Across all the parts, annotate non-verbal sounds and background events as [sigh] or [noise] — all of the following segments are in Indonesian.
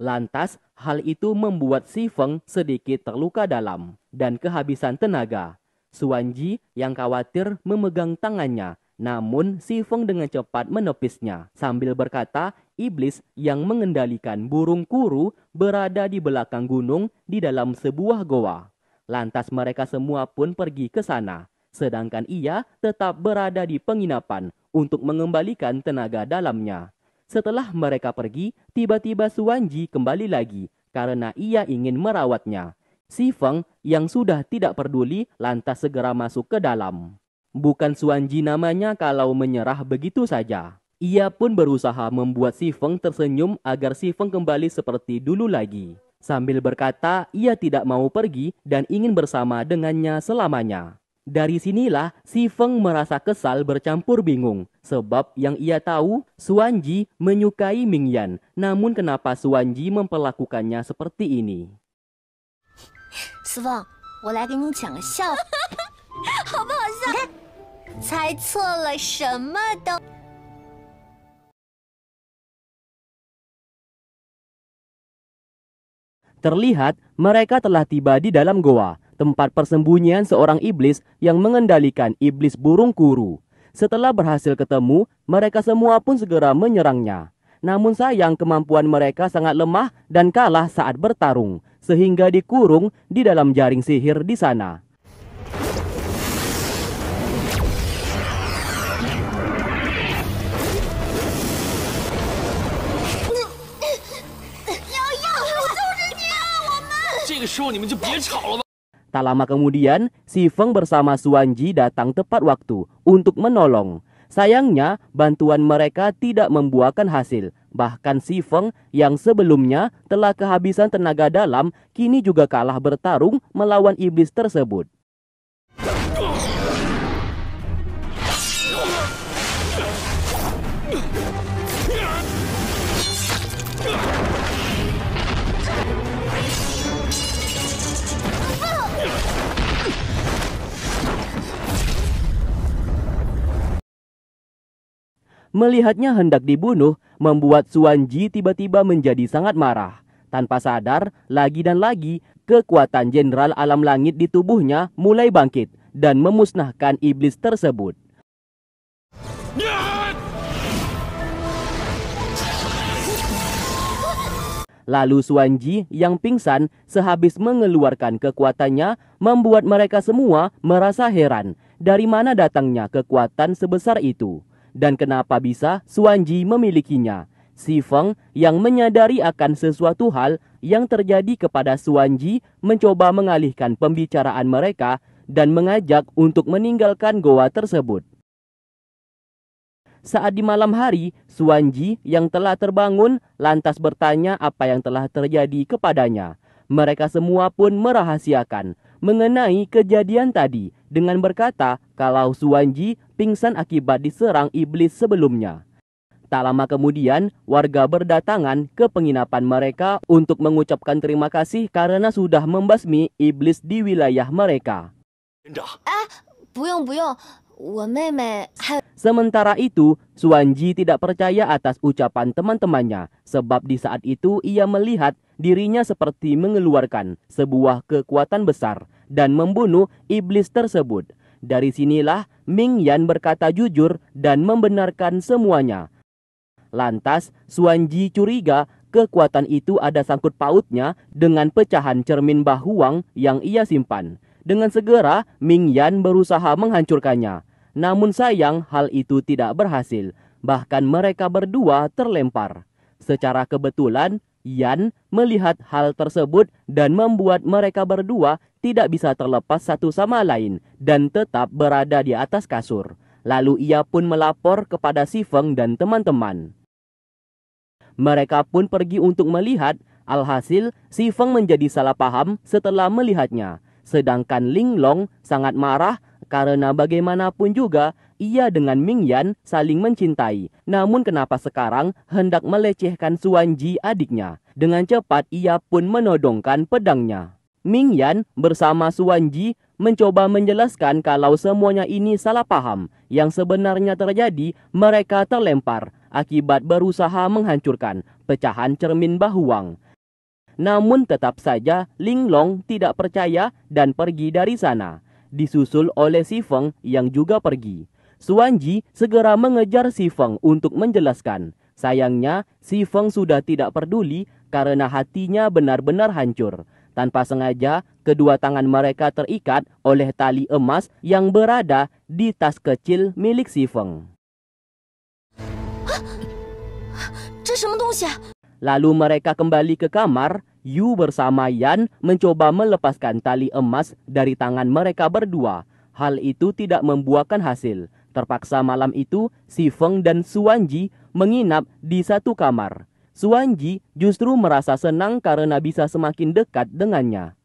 Lantas, hal itu membuat Si Feng sedikit terluka dalam dan kehabisan tenaga. Suan Ji yang khawatir memegang tangannya, namun Si Feng dengan cepat menepisnya sambil berkata, iblis yang mengendalikan burung kuru berada di belakang gunung di dalam sebuah goa. Lantas mereka semua pun pergi ke sana, sedangkan ia tetap berada di penginapan untuk mengembalikan tenaga dalamnya. Setelah mereka pergi, tiba-tiba Suanji kembali lagi karena ia ingin merawatnya. Si Feng yang sudah tidak peduli lantas segera masuk ke dalam. Bukan Suanji namanya kalau menyerah begitu saja. Ia pun berusaha membuat si Feng tersenyum agar si Feng kembali seperti dulu lagi. Sambil berkata ia tidak mau pergi dan ingin bersama dengannya selamanya. Dari sinilah Si Feng merasa kesal bercampur bingung, sebab yang ia tahu Suanji menyukai Ming Mingyan, namun kenapa Suanji memperlakukannya seperti ini? Si Feng, [laughs] Terlihat mereka telah tiba di dalam goa tempat persembunyian seorang iblis yang mengendalikan iblis burung kuru. Setelah berhasil ketemu, mereka semua pun segera menyerangnya. Namun sayang kemampuan mereka sangat lemah dan kalah saat bertarung, sehingga dikurung di dalam jaring sihir di sana. Tak lama kemudian, si Feng bersama Suanji datang tepat waktu untuk menolong. Sayangnya, bantuan mereka tidak membuahkan hasil. Bahkan si Feng yang sebelumnya telah kehabisan tenaga dalam, kini juga kalah bertarung melawan iblis tersebut. melihatnya hendak dibunuh, membuat Suanji tiba-tiba menjadi sangat marah. Tanpa sadar, lagi dan lagi, kekuatan Jenderal Alam Langit di tubuhnya mulai bangkit dan memusnahkan iblis tersebut. Lalu Suanji yang pingsan sehabis mengeluarkan kekuatannya membuat mereka semua merasa heran dari mana datangnya kekuatan sebesar itu dan kenapa bisa Suanji memilikinya. Si Feng yang menyadari akan sesuatu hal yang terjadi kepada Suanji mencoba mengalihkan pembicaraan mereka dan mengajak untuk meninggalkan goa tersebut. Saat di malam hari, Suanji yang telah terbangun lantas bertanya apa yang telah terjadi kepadanya. Mereka semua pun merahasiakan mengenai kejadian tadi dengan berkata kalau Suwanji pingsan akibat diserang iblis sebelumnya. Tak lama kemudian, warga berdatangan ke penginapan mereka untuk mengucapkan terima kasih karena sudah membasmi iblis di wilayah mereka. Ah, Sementara itu, Suanji tidak percaya atas ucapan teman-temannya sebab di saat itu ia melihat dirinya seperti mengeluarkan sebuah kekuatan besar dan membunuh iblis tersebut. Dari sinilah Ming Yan berkata jujur dan membenarkan semuanya. Lantas, Suan Ji curiga kekuatan itu ada sangkut pautnya dengan pecahan cermin bahuang yang ia simpan. Dengan segera, Ming Yan berusaha menghancurkannya. Namun sayang, hal itu tidak berhasil. Bahkan mereka berdua terlempar. Secara kebetulan, Yan melihat hal tersebut dan membuat mereka berdua tidak bisa terlepas satu sama lain dan tetap berada di atas kasur. Lalu ia pun melapor kepada Si Feng dan teman-teman. Mereka pun pergi untuk melihat, alhasil Si Feng menjadi salah paham setelah melihatnya. Sedangkan Ling Long sangat marah karena bagaimanapun juga ia dengan Ming Yan saling mencintai. Namun kenapa sekarang hendak melecehkan Suan Ji adiknya? Dengan cepat ia pun menodongkan pedangnya. Ming Yan bersama Suan Ji mencoba menjelaskan kalau semuanya ini salah paham. Yang sebenarnya terjadi, mereka terlempar akibat berusaha menghancurkan pecahan cermin bahuang. Namun tetap saja Ling Long tidak percaya dan pergi dari sana, disusul oleh Si Feng yang juga pergi. Suanji segera mengejar Si Feng untuk menjelaskan. Sayangnya, Si Feng sudah tidak peduli karena hatinya benar-benar hancur. Tanpa sengaja, kedua tangan mereka terikat oleh tali emas yang berada di tas kecil milik Si Feng. Lalu mereka kembali ke kamar. Yu bersama Yan mencoba melepaskan tali emas dari tangan mereka berdua. Hal itu tidak membuahkan hasil. Terpaksa malam itu, si Feng dan Suanji menginap di satu kamar. Suanji justru merasa senang karena bisa semakin dekat dengannya.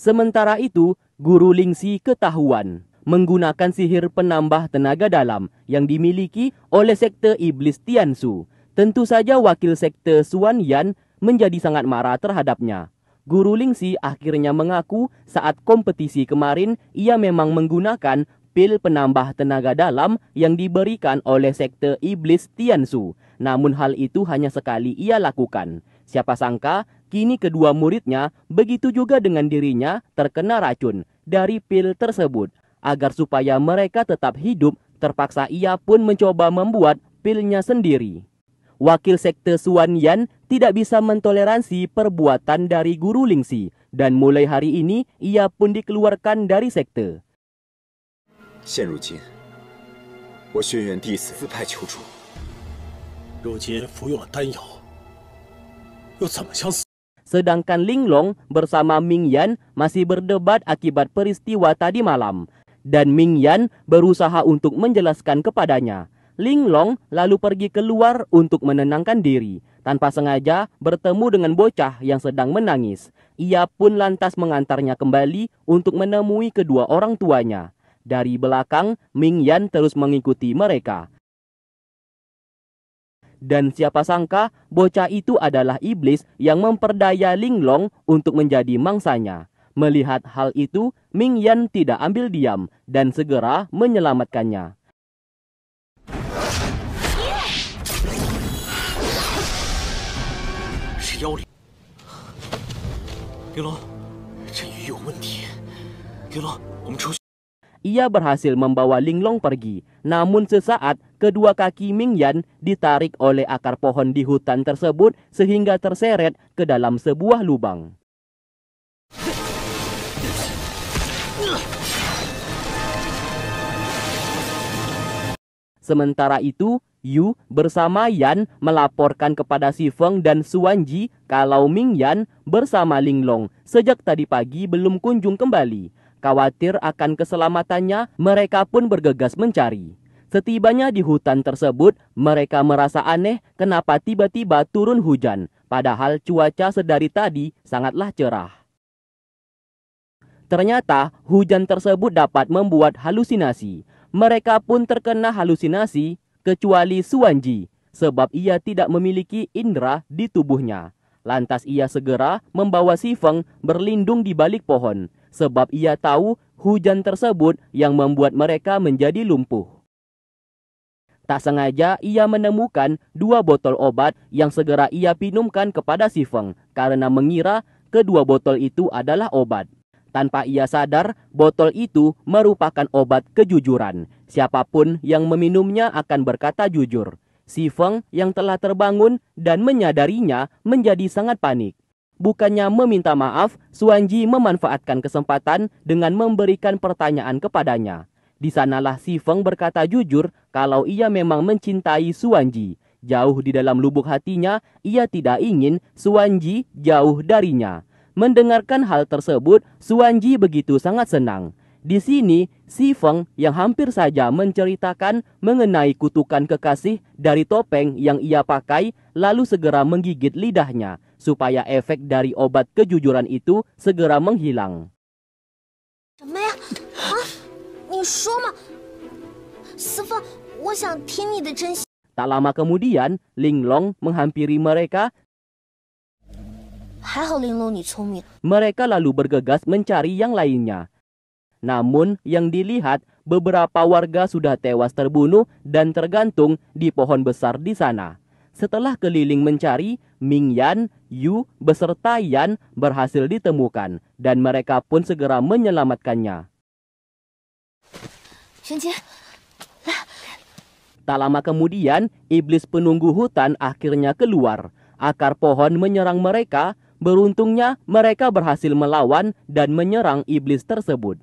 Sementara itu, Guru Lingsi ketahuan menggunakan sihir penambah tenaga dalam yang dimiliki oleh sekte iblis Tiansu. Tentu saja wakil sekte Suan Yan menjadi sangat marah terhadapnya. Guru Lingsi akhirnya mengaku saat kompetisi kemarin ia memang menggunakan pil penambah tenaga dalam yang diberikan oleh sekte iblis Tiansu. Namun hal itu hanya sekali ia lakukan. Siapa sangka kini kedua muridnya begitu juga dengan dirinya terkena racun dari pil tersebut agar supaya mereka tetap hidup, terpaksa ia pun mencoba membuat pilnya sendiri. Wakil sekte Suan Yan tidak bisa mentoleransi perbuatan dari guru Lingsi dan mulai hari ini ia pun dikeluarkan dari sekte. Sedangkan Linglong bersama Ming Yan masih berdebat akibat peristiwa tadi malam dan Ming Yan berusaha untuk menjelaskan kepadanya. Ling Long lalu pergi keluar untuk menenangkan diri. Tanpa sengaja bertemu dengan bocah yang sedang menangis. Ia pun lantas mengantarnya kembali untuk menemui kedua orang tuanya. Dari belakang, Ming Yan terus mengikuti mereka. Dan siapa sangka bocah itu adalah iblis yang memperdaya Linglong untuk menjadi mangsanya. Melihat hal itu, Ming Yan tidak ambil diam dan segera menyelamatkannya. Ia berhasil membawa Ling Long pergi, namun sesaat kedua kaki Ming Yan ditarik oleh akar pohon di hutan tersebut sehingga terseret ke dalam sebuah lubang. Sementara itu, Yu bersama Yan melaporkan kepada Si Feng dan Suanji kalau Ming Yan bersama Ling Long sejak tadi pagi belum kunjung kembali. Khawatir akan keselamatannya, mereka pun bergegas mencari. Setibanya di hutan tersebut, mereka merasa aneh kenapa tiba-tiba turun hujan, padahal cuaca sedari tadi sangatlah cerah. Ternyata, hujan tersebut dapat membuat halusinasi. Mereka pun terkena halusinasi, kecuali Suwandi, sebab ia tidak memiliki indera di tubuhnya. Lantas ia segera membawa si Feng berlindung di balik pohon, sebab ia tahu hujan tersebut yang membuat mereka menjadi lumpuh. Tak sengaja ia menemukan dua botol obat yang segera ia pinumkan kepada si Feng karena mengira kedua botol itu adalah obat. Tanpa ia sadar, botol itu merupakan obat kejujuran. Siapapun yang meminumnya akan berkata jujur. Si Feng yang telah terbangun dan menyadarinya menjadi sangat panik. Bukannya meminta maaf, Suanji memanfaatkan kesempatan dengan memberikan pertanyaan kepadanya. Di sanalah Si Feng berkata jujur kalau ia memang mencintai Suanji. Jauh di dalam lubuk hatinya, ia tidak ingin Suanji jauh darinya. Mendengarkan hal tersebut, Suanji begitu sangat senang. Di sini, Si Feng yang hampir saja menceritakan mengenai kutukan kekasih dari topeng yang ia pakai lalu segera menggigit lidahnya supaya efek dari obat kejujuran itu segera menghilang. Tak lama kemudian, Linglong menghampiri mereka mereka lalu bergegas mencari yang lainnya. Namun yang dilihat beberapa warga sudah tewas terbunuh dan tergantung di pohon besar di sana. Setelah keliling mencari, Ming Yan, Yu, beserta Yan berhasil ditemukan dan mereka pun segera menyelamatkannya. Tak lama kemudian, iblis penunggu hutan akhirnya keluar. Akar pohon menyerang mereka, Beruntungnya, mereka berhasil melawan dan menyerang iblis tersebut.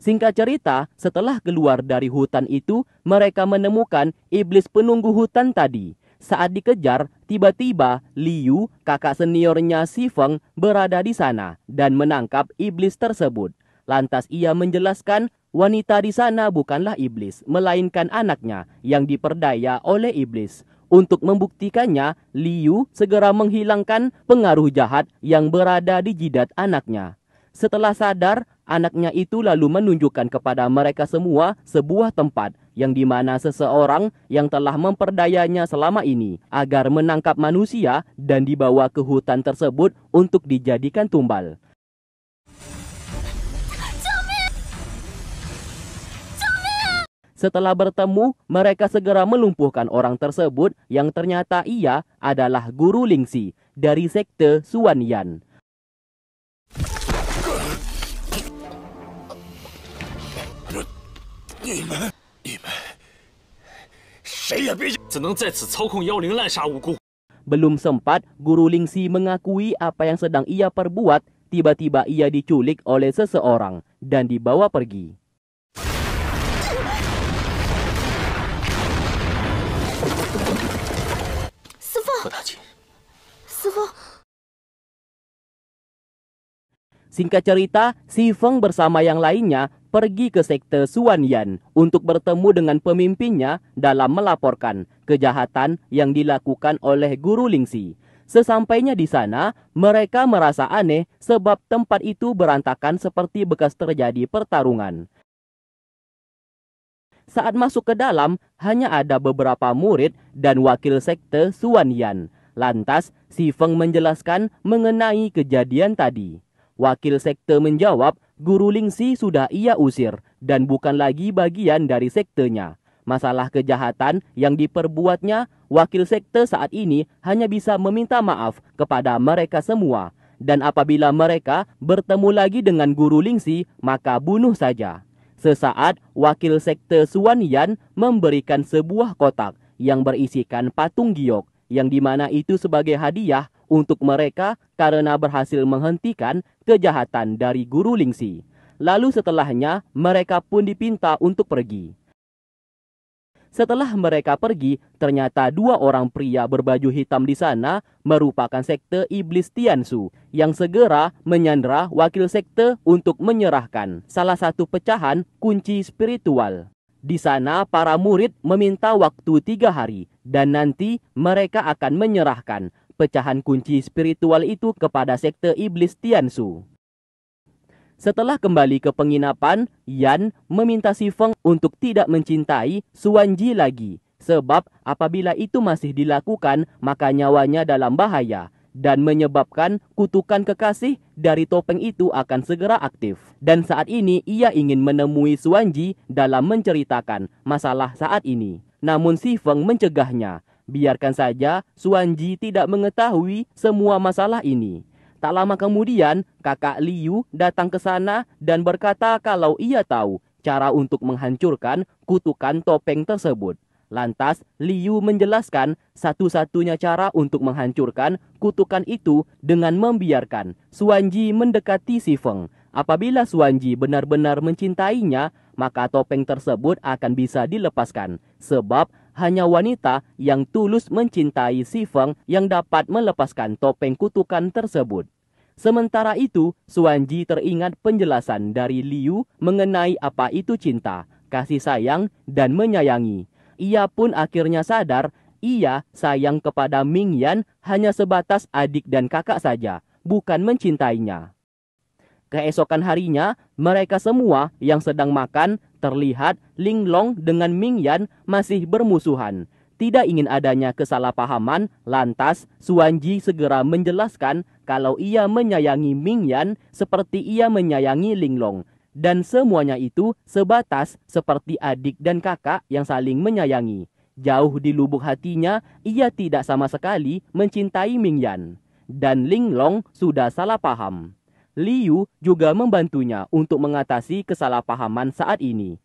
Singkat cerita, setelah keluar dari hutan itu, mereka menemukan iblis penunggu hutan tadi. Saat dikejar, tiba-tiba Liu, kakak seniornya Si Feng, berada di sana dan menangkap iblis tersebut. Lantas ia menjelaskan wanita di sana bukanlah iblis, melainkan anaknya yang diperdaya oleh iblis. Untuk membuktikannya, Liu segera menghilangkan pengaruh jahat yang berada di jidat anaknya. Setelah sadar, anaknya itu lalu menunjukkan kepada mereka semua sebuah tempat yang dimana seseorang yang telah memperdayanya selama ini agar menangkap manusia dan dibawa ke hutan tersebut untuk dijadikan tumbal. Setelah bertemu, mereka segera melumpuhkan orang tersebut yang ternyata ia adalah guru Lingsi dari sekte Suanyan. Gimana? Belum sempat Guru Lingsi mengakui apa yang sedang ia perbuat, tiba-tiba ia diculik oleh seseorang dan dibawa pergi. Sifu. Singkat cerita, Si Feng bersama yang lainnya pergi ke sekte Suanyan untuk bertemu dengan pemimpinnya dalam melaporkan kejahatan yang dilakukan oleh Guru Lingsi. Sesampainya di sana, mereka merasa aneh sebab tempat itu berantakan seperti bekas terjadi pertarungan. Saat masuk ke dalam, hanya ada beberapa murid dan wakil sekte Suanyan. Lantas, Si Feng menjelaskan mengenai kejadian tadi. Wakil sekte menjawab, guru Lingsi sudah ia usir dan bukan lagi bagian dari sektenya. Masalah kejahatan yang diperbuatnya, wakil sekte saat ini hanya bisa meminta maaf kepada mereka semua. Dan apabila mereka bertemu lagi dengan guru Lingsi, maka bunuh saja. Sesaat, wakil sekte Suan memberikan sebuah kotak yang berisikan patung giok, yang dimana itu sebagai hadiah untuk mereka karena berhasil menghentikan kejahatan dari guru Lingsi. Lalu setelahnya mereka pun dipinta untuk pergi. Setelah mereka pergi, ternyata dua orang pria berbaju hitam di sana merupakan sekte iblis Tiansu yang segera menyandra wakil sekte untuk menyerahkan salah satu pecahan kunci spiritual. Di sana para murid meminta waktu tiga hari dan nanti mereka akan menyerahkan pecahan kunci spiritual itu kepada sekte iblis Tiansu. Setelah kembali ke penginapan, Yan meminta Si Feng untuk tidak mencintai Ji lagi, sebab apabila itu masih dilakukan, maka nyawanya dalam bahaya dan menyebabkan kutukan kekasih dari topeng itu akan segera aktif. Dan saat ini ia ingin menemui Ji dalam menceritakan masalah saat ini. Namun Si Feng mencegahnya Biarkan saja Suanji tidak mengetahui semua masalah ini. Tak lama kemudian, kakak Liu datang ke sana dan berkata kalau ia tahu cara untuk menghancurkan kutukan topeng tersebut. Lantas, Liu menjelaskan satu-satunya cara untuk menghancurkan kutukan itu dengan membiarkan Suanji mendekati Si Feng. Apabila Suanji benar-benar mencintainya, maka topeng tersebut akan bisa dilepaskan. Sebab hanya wanita yang tulus mencintai si Feng yang dapat melepaskan topeng kutukan tersebut. Sementara itu, Suanji teringat penjelasan dari Liu mengenai apa itu cinta, kasih sayang, dan menyayangi. Ia pun akhirnya sadar, ia sayang kepada Ming Yan hanya sebatas adik dan kakak saja, bukan mencintainya. Keesokan harinya, mereka semua yang sedang makan terlihat Linglong dengan Mingyan masih bermusuhan. Tidak ingin adanya kesalahpahaman, lantas Ji segera menjelaskan kalau ia menyayangi Mingyan seperti ia menyayangi Linglong. Dan semuanya itu sebatas seperti adik dan kakak yang saling menyayangi. Jauh di lubuk hatinya, ia tidak sama sekali mencintai Mingyan. Dan Linglong sudah salah paham. Liu juga membantunya untuk mengatasi kesalahpahaman saat ini.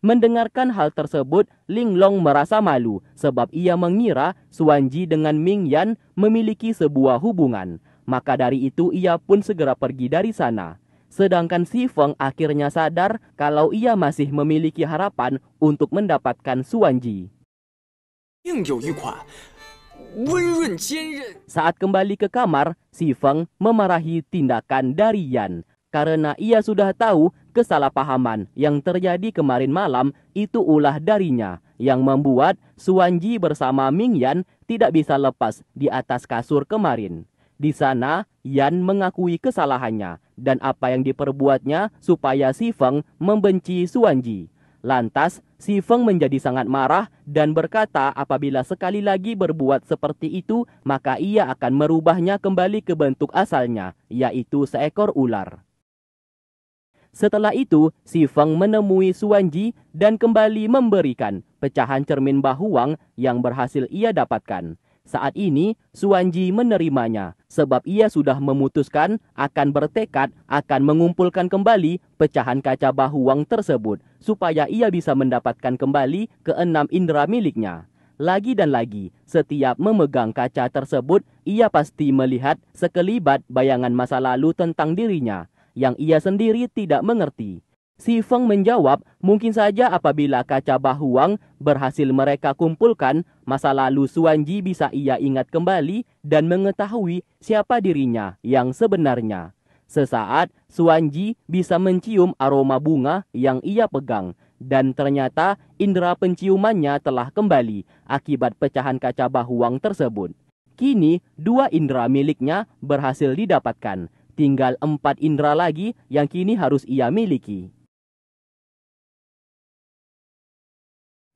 Mendengarkan hal tersebut, Ling Long merasa malu sebab ia mengira Suan Ji dengan Ming Yan memiliki sebuah hubungan. Maka dari itu ia pun segera pergi dari sana. Sedangkan Si Feng akhirnya sadar kalau ia masih memiliki harapan untuk mendapatkan Suan Ji. Saat kembali ke kamar, Si Feng memarahi tindakan dari Yan karena ia sudah tahu kesalahpahaman yang terjadi kemarin malam itu ulah darinya yang membuat Suanji bersama Ming Yan tidak bisa lepas di atas kasur kemarin. Di sana, Yan mengakui kesalahannya dan apa yang diperbuatnya supaya Si Feng membenci Suanji. Lantas, Si Feng menjadi sangat marah dan berkata apabila sekali lagi berbuat seperti itu, maka ia akan merubahnya kembali ke bentuk asalnya, yaitu seekor ular. Setelah itu, si Feng menemui Suanji dan kembali memberikan pecahan cermin bahuang yang berhasil ia dapatkan. Saat ini, Suanji menerimanya sebab ia sudah memutuskan akan bertekad akan mengumpulkan kembali pecahan kaca bahu bahuang tersebut supaya ia bisa mendapatkan kembali keenam indera miliknya. Lagi dan lagi, setiap memegang kaca tersebut, ia pasti melihat sekelibat bayangan masa lalu tentang dirinya yang ia sendiri tidak mengerti. Si Feng menjawab, mungkin saja apabila kaca bahuang berhasil mereka kumpulkan, masa lalu Suanji bisa ia ingat kembali dan mengetahui siapa dirinya yang sebenarnya. Sesaat, Suanji bisa mencium aroma bunga yang ia pegang, dan ternyata indera penciumannya telah kembali akibat pecahan kaca bahuang tersebut. Kini, dua indera miliknya berhasil didapatkan. Tinggal empat indera lagi yang kini harus ia miliki.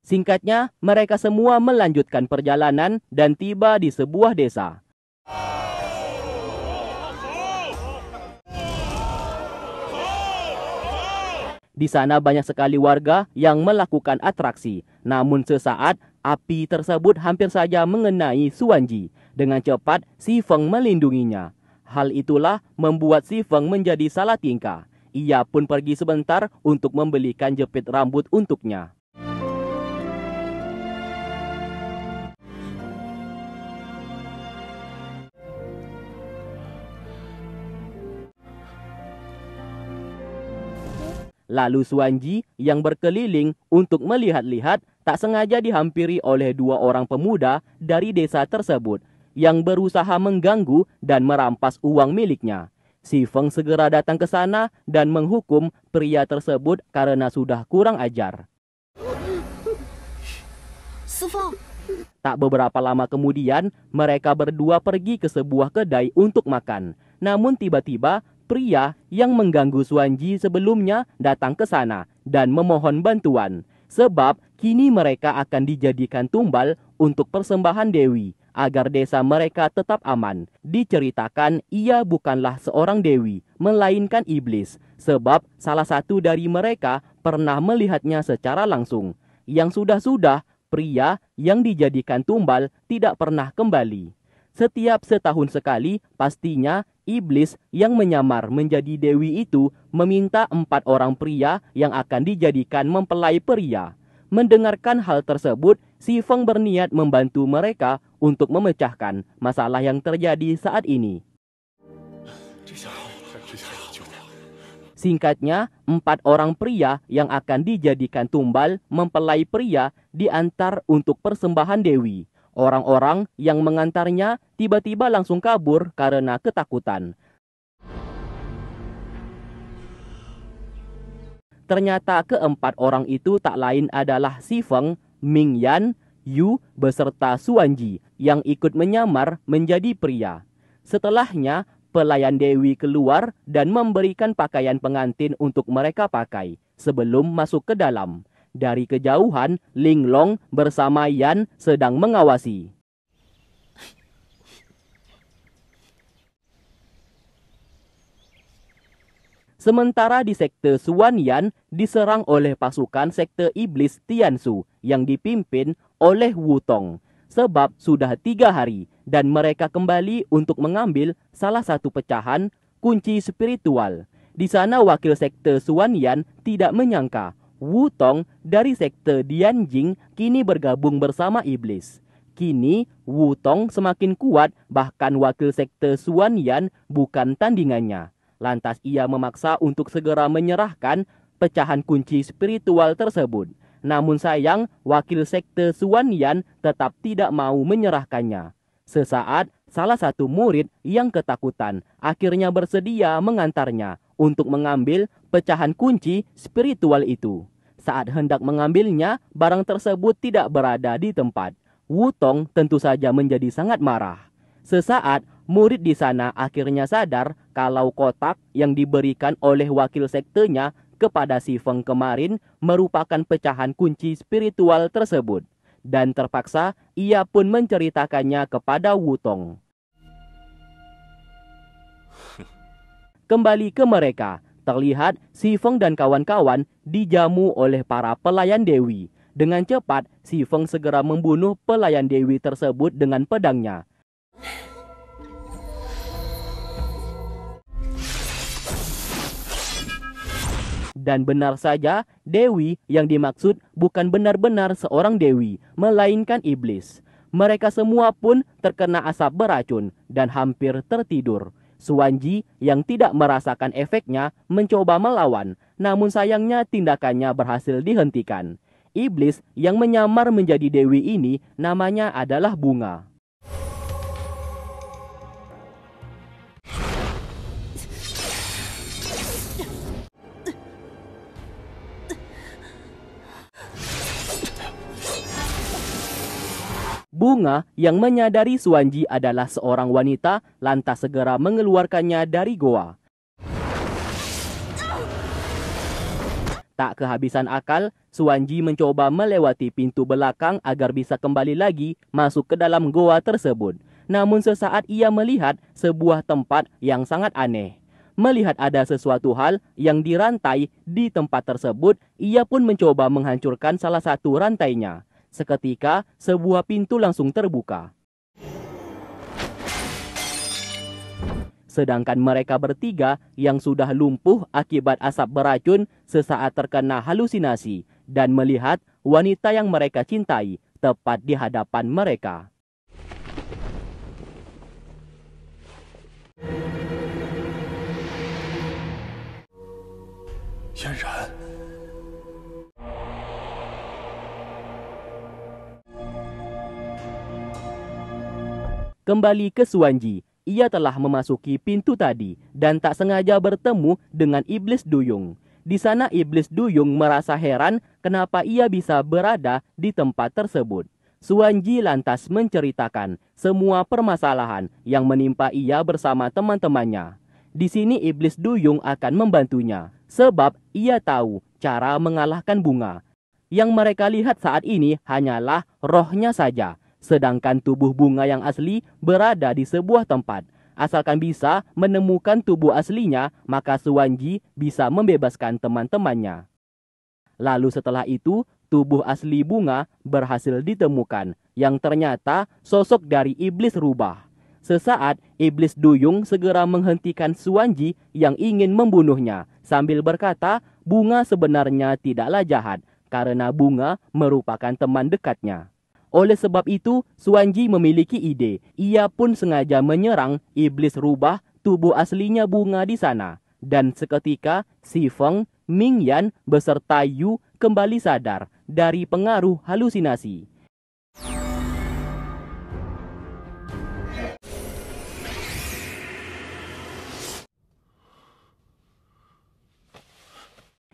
Singkatnya, mereka semua melanjutkan perjalanan dan tiba di sebuah desa. Di sana banyak sekali warga yang melakukan atraksi. Namun sesaat, api tersebut hampir saja mengenai Suwandi. Dengan cepat, Si Feng melindunginya. Hal itulah membuat Si Feng menjadi salah tingkah. Ia pun pergi sebentar untuk membelikan jepit rambut untuknya. Lalu Suanji yang berkeliling untuk melihat-lihat tak sengaja dihampiri oleh dua orang pemuda dari desa tersebut yang berusaha mengganggu dan merampas uang miliknya. Si Feng segera datang ke sana dan menghukum pria tersebut karena sudah kurang ajar. Tak beberapa lama kemudian, mereka berdua pergi ke sebuah kedai untuk makan. Namun tiba-tiba pria yang mengganggu Suanji sebelumnya datang ke sana dan memohon bantuan, sebab kini mereka akan dijadikan tumbal untuk persembahan dewi agar desa mereka tetap aman. Diceritakan ia bukanlah seorang dewi, melainkan iblis, sebab salah satu dari mereka pernah melihatnya secara langsung. Yang sudah-sudah, pria yang dijadikan tumbal tidak pernah kembali. Setiap setahun sekali, pastinya iblis yang menyamar menjadi dewi itu meminta empat orang pria yang akan dijadikan mempelai pria. Mendengarkan hal tersebut, si Feng berniat membantu mereka untuk memecahkan masalah yang terjadi saat ini. Singkatnya, empat orang pria yang akan dijadikan tumbal mempelai pria diantar untuk persembahan dewi. Orang-orang yang mengantarnya tiba-tiba langsung kabur karena ketakutan. Ternyata keempat orang itu tak lain adalah Si Feng, Ming Yan, Yu, beserta Suanji yang ikut menyamar menjadi pria. Setelahnya, pelayan Dewi keluar dan memberikan pakaian pengantin untuk mereka pakai sebelum masuk ke dalam. Dari kejauhan, Linglong bersama Yan sedang mengawasi. Sementara di sekte Yan diserang oleh pasukan sekte iblis Tiansu yang dipimpin oleh Wutong. Sebab sudah tiga hari dan mereka kembali untuk mengambil salah satu pecahan kunci spiritual. Di sana wakil sekte Yan tidak menyangka Wu Tong dari sekte Dianjing kini bergabung bersama iblis. Kini Wu Tong semakin kuat bahkan wakil sekte Suan Yan bukan tandingannya. Lantas ia memaksa untuk segera menyerahkan pecahan kunci spiritual tersebut. Namun sayang wakil sekte Suan Yan tetap tidak mau menyerahkannya. Sesaat salah satu murid yang ketakutan akhirnya bersedia mengantarnya untuk mengambil pecahan kunci spiritual itu. Saat hendak mengambilnya, barang tersebut tidak berada di tempat. Wutong tentu saja menjadi sangat marah. Sesaat, murid di sana akhirnya sadar kalau kotak yang diberikan oleh wakil sektenya kepada si Feng kemarin merupakan pecahan kunci spiritual tersebut. Dan terpaksa ia pun menceritakannya kepada Wutong. [laughs] Kembali ke mereka, Terlihat Si Feng dan kawan-kawan dijamu oleh para pelayan Dewi. Dengan cepat, Si Feng segera membunuh pelayan Dewi tersebut dengan pedangnya. Dan benar saja, Dewi yang dimaksud bukan benar-benar seorang Dewi, melainkan iblis. Mereka semua pun terkena asap beracun dan hampir tertidur. Suwanji yang tidak merasakan efeknya mencoba melawan, namun sayangnya tindakannya berhasil dihentikan. Iblis yang menyamar menjadi dewi ini namanya adalah bunga. Bunga yang menyadari suanji adalah seorang wanita lantas segera mengeluarkannya dari goa. Tak kehabisan akal, suanji mencoba melewati pintu belakang agar bisa kembali lagi masuk ke dalam goa tersebut. Namun sesaat ia melihat sebuah tempat yang sangat aneh. Melihat ada sesuatu hal yang dirantai di tempat tersebut, ia pun mencoba menghancurkan salah satu rantainya. Seketika, sebuah pintu langsung terbuka. Sedangkan mereka bertiga yang sudah lumpuh akibat asap beracun sesaat terkena halusinasi dan melihat wanita yang mereka cintai tepat di hadapan mereka. Kembali ke Suanji, ia telah memasuki pintu tadi dan tak sengaja bertemu dengan iblis duyung. Di sana iblis duyung merasa heran kenapa ia bisa berada di tempat tersebut. Suanji lantas menceritakan semua permasalahan yang menimpa ia bersama teman-temannya. Di sini iblis duyung akan membantunya sebab ia tahu cara mengalahkan bunga. Yang mereka lihat saat ini hanyalah rohnya saja, Sedangkan tubuh bunga yang asli berada di sebuah tempat. Asalkan bisa menemukan tubuh aslinya, maka Suwanji bisa membebaskan teman-temannya. Lalu setelah itu, tubuh asli bunga berhasil ditemukan, yang ternyata sosok dari iblis rubah. Sesaat, iblis duyung segera menghentikan Suwanji yang ingin membunuhnya sambil berkata bunga sebenarnya tidaklah jahat karena bunga merupakan teman dekatnya. Oleh sebab itu, Suanji memiliki ide. Ia pun sengaja menyerang iblis rubah tubuh aslinya bunga di sana. Dan seketika, Si Feng, Ming Yan, beserta Yu kembali sadar dari pengaruh halusinasi.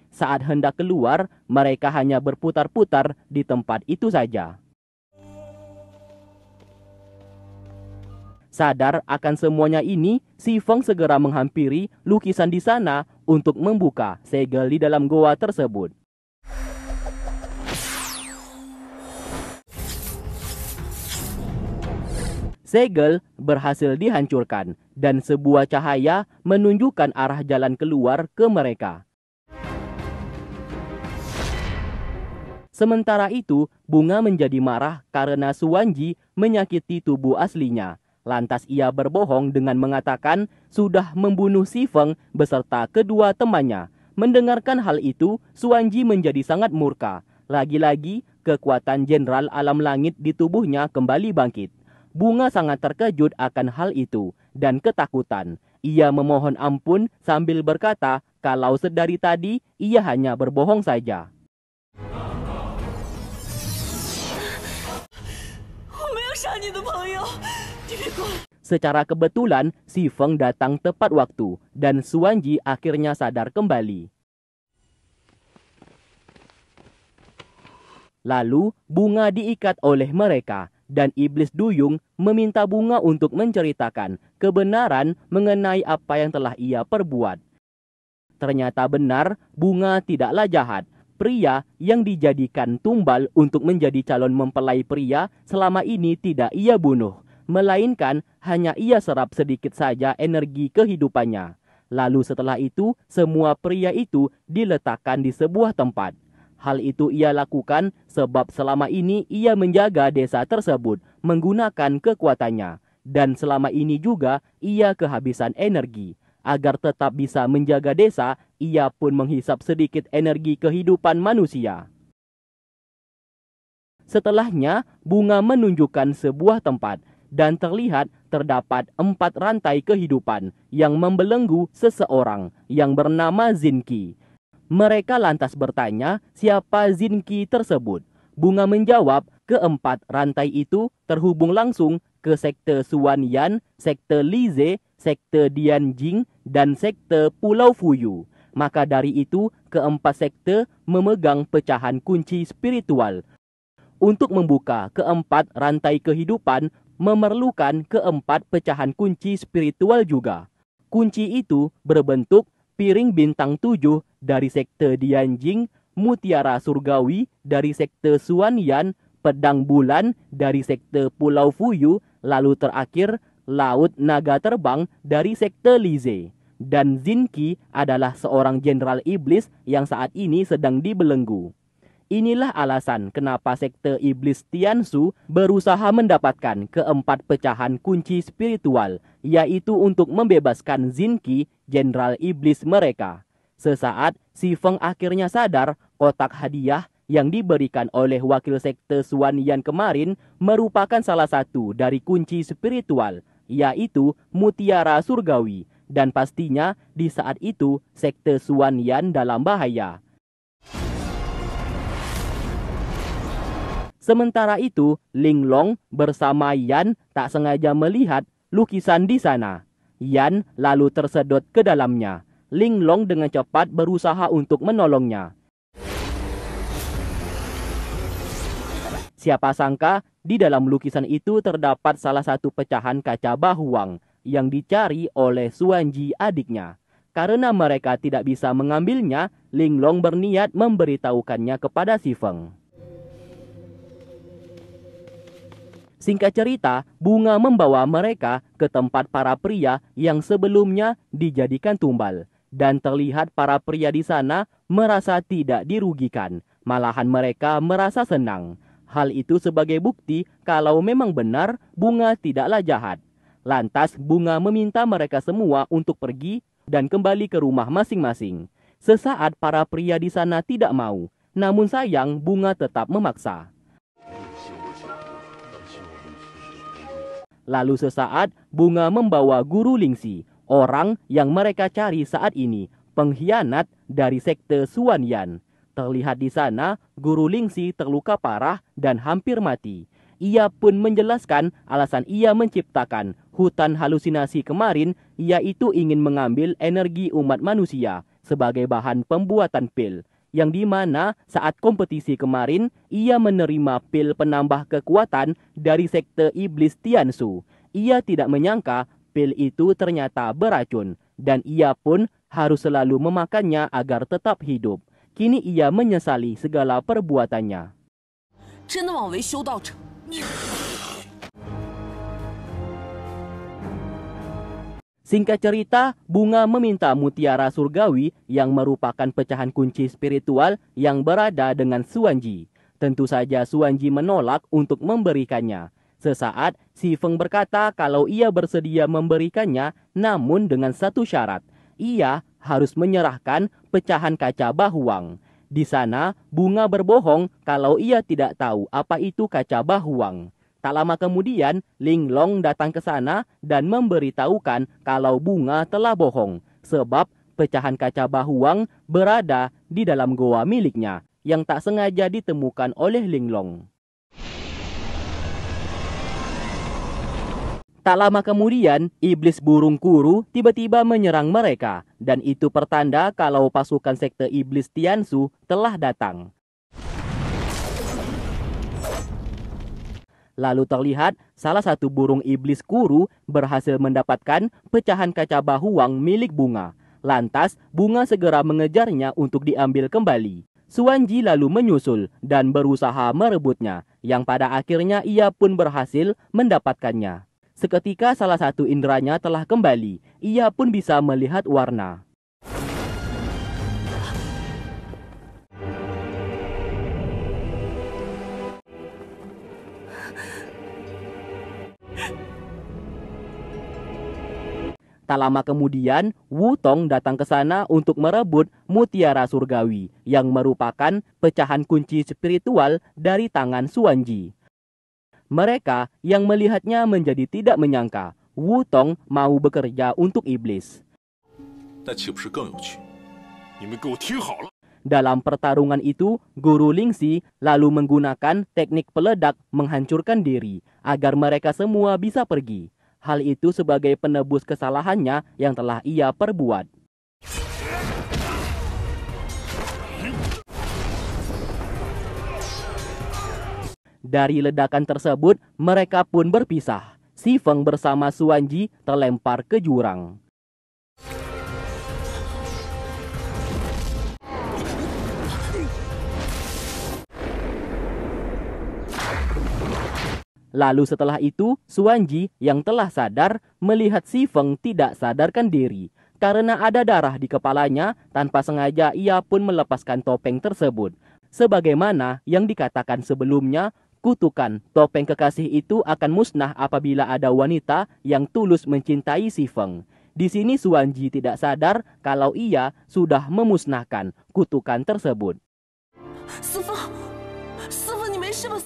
Saat hendak keluar, mereka hanya berputar-putar di tempat itu saja. Sadar akan semuanya ini, Si Feng segera menghampiri lukisan di sana untuk membuka segel di dalam goa tersebut. Segel berhasil dihancurkan dan sebuah cahaya menunjukkan arah jalan keluar ke mereka. Sementara itu, Bunga menjadi marah karena Suwanji menyakiti tubuh aslinya. Lantas ia berbohong dengan mengatakan sudah membunuh Si Feng beserta kedua temannya. Mendengarkan hal itu, Ji menjadi sangat murka. Lagi-lagi, kekuatan Jenderal Alam Langit di tubuhnya kembali bangkit. Bunga sangat terkejut akan hal itu dan ketakutan. Ia memohon ampun sambil berkata kalau sedari tadi ia hanya berbohong saja. Secara kebetulan, Si Feng datang tepat waktu dan Suanji akhirnya sadar kembali. Lalu, bunga diikat oleh mereka dan iblis duyung meminta bunga untuk menceritakan kebenaran mengenai apa yang telah ia perbuat. Ternyata benar, bunga tidaklah jahat. Pria yang dijadikan tumbal untuk menjadi calon mempelai pria selama ini tidak ia bunuh melainkan hanya ia serap sedikit saja energi kehidupannya. Lalu setelah itu, semua pria itu diletakkan di sebuah tempat. Hal itu ia lakukan sebab selama ini ia menjaga desa tersebut menggunakan kekuatannya. Dan selama ini juga ia kehabisan energi. Agar tetap bisa menjaga desa, ia pun menghisap sedikit energi kehidupan manusia. Setelahnya, bunga menunjukkan sebuah tempat dan terlihat terdapat empat rantai kehidupan yang membelenggu seseorang yang bernama Zinki. Mereka lantas bertanya siapa Zinki tersebut. Bunga menjawab keempat rantai itu terhubung langsung ke sekte Suan Yan, sekte Lize, sekte Dian Jing, dan sekte Pulau Fuyu. Maka dari itu, keempat sekte memegang pecahan kunci spiritual. Untuk membuka keempat rantai kehidupan memerlukan keempat pecahan kunci spiritual juga. Kunci itu berbentuk piring bintang tujuh dari sekte Dianjing, mutiara surgawi dari sekte Suanyan, pedang bulan dari sekte Pulau Fuyu, lalu terakhir laut naga terbang dari sekte Lize. Dan Zinki adalah seorang jenderal iblis yang saat ini sedang dibelenggu. Inilah alasan kenapa sekte iblis Tiansu berusaha mendapatkan keempat pecahan kunci spiritual, yaitu untuk membebaskan Zinki, jenderal iblis mereka. Sesaat, si Feng akhirnya sadar kotak hadiah yang diberikan oleh wakil sekte Suan Yan kemarin merupakan salah satu dari kunci spiritual, yaitu mutiara surgawi. Dan pastinya di saat itu sekte Suan Yan dalam bahaya. Sementara itu, Linglong bersama Yan tak sengaja melihat lukisan di sana. Yan lalu tersedot ke dalamnya. Linglong dengan cepat berusaha untuk menolongnya. Siapa sangka di dalam lukisan itu terdapat salah satu pecahan kaca bahuang yang dicari oleh Suanji adiknya. Karena mereka tidak bisa mengambilnya, Linglong berniat memberitahukannya kepada Sifeng. Singkat cerita, bunga membawa mereka ke tempat para pria yang sebelumnya dijadikan tumbal. Dan terlihat para pria di sana merasa tidak dirugikan, malahan mereka merasa senang. Hal itu sebagai bukti kalau memang benar bunga tidaklah jahat. Lantas bunga meminta mereka semua untuk pergi dan kembali ke rumah masing-masing. Sesaat para pria di sana tidak mau, namun sayang bunga tetap memaksa. Lalu sesaat bunga membawa guru Lingsi, orang yang mereka cari saat ini, pengkhianat dari sekte Suanyan. Terlihat di sana, guru Lingsi terluka parah dan hampir mati. Ia pun menjelaskan alasan ia menciptakan hutan halusinasi kemarin, yaitu ingin mengambil energi umat manusia sebagai bahan pembuatan pil yang dimana saat kompetisi kemarin ia menerima pil penambah kekuatan dari sekte iblis Tiansu. Ia tidak menyangka pil itu ternyata beracun dan ia pun harus selalu memakannya agar tetap hidup. Kini ia menyesali segala perbuatannya. 真的枉为修道者，你。Singkat cerita, Bunga meminta mutiara surgawi yang merupakan pecahan kunci spiritual yang berada dengan Suanji. Tentu saja Suanji menolak untuk memberikannya. Sesaat, Si Feng berkata kalau ia bersedia memberikannya namun dengan satu syarat. Ia harus menyerahkan pecahan kaca bahuang. Di sana, Bunga berbohong kalau ia tidak tahu apa itu kaca bahuang. Tak lama kemudian, Ling Long datang ke sana dan memberitahukan kalau bunga telah bohong, sebab pecahan kaca bahuang berada di dalam goa miliknya yang tak sengaja ditemukan oleh Ling Long. Tak lama kemudian, iblis burung kuru tiba-tiba menyerang mereka, dan itu pertanda kalau pasukan sekte iblis Tiansu telah datang. Lalu terlihat salah satu burung iblis kuru berhasil mendapatkan pecahan kaca bahuang milik bunga. Lantas, bunga segera mengejarnya untuk diambil kembali. Suanji lalu menyusul dan berusaha merebutnya, yang pada akhirnya ia pun berhasil mendapatkannya. Seketika salah satu inderanya telah kembali, ia pun bisa melihat warna. Tak lama kemudian, Wu Tong datang ke sana untuk merebut mutiara surgawi yang merupakan pecahan kunci spiritual dari tangan Suanji. Mereka yang melihatnya menjadi tidak menyangka Wu Tong mau bekerja untuk iblis. Dalam pertarungan itu, Guru Xi lalu menggunakan teknik peledak menghancurkan diri agar mereka semua bisa pergi hal itu sebagai penebus kesalahannya yang telah ia perbuat. Dari ledakan tersebut, mereka pun berpisah. Si Feng bersama Suanji terlempar ke jurang. Lalu setelah itu, Suanji yang telah sadar melihat Si Feng tidak sadarkan diri. Karena ada darah di kepalanya, tanpa sengaja ia pun melepaskan topeng tersebut. Sebagaimana yang dikatakan sebelumnya, kutukan topeng kekasih itu akan musnah apabila ada wanita yang tulus mencintai Si Feng. Di sini Suanji tidak sadar kalau ia sudah memusnahkan kutukan tersebut. Sifu, Sifu,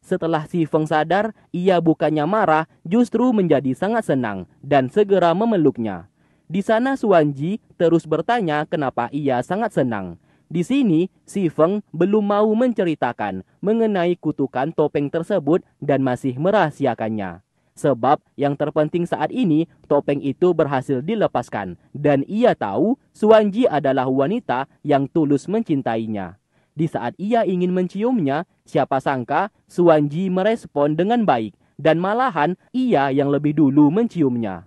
setelah Si Feng sadar, ia bukannya marah, justru menjadi sangat senang dan segera memeluknya. Di sana Suanji terus bertanya kenapa ia sangat senang. Di sini, Si Feng belum mau menceritakan mengenai kutukan topeng tersebut dan masih merahasiakannya. Sebab yang terpenting saat ini, topeng itu berhasil dilepaskan dan ia tahu Suanji adalah wanita yang tulus mencintainya. Di saat ia ingin menciumnya, siapa sangka Suanji merespon dengan baik dan malahan ia yang lebih dulu menciumnya.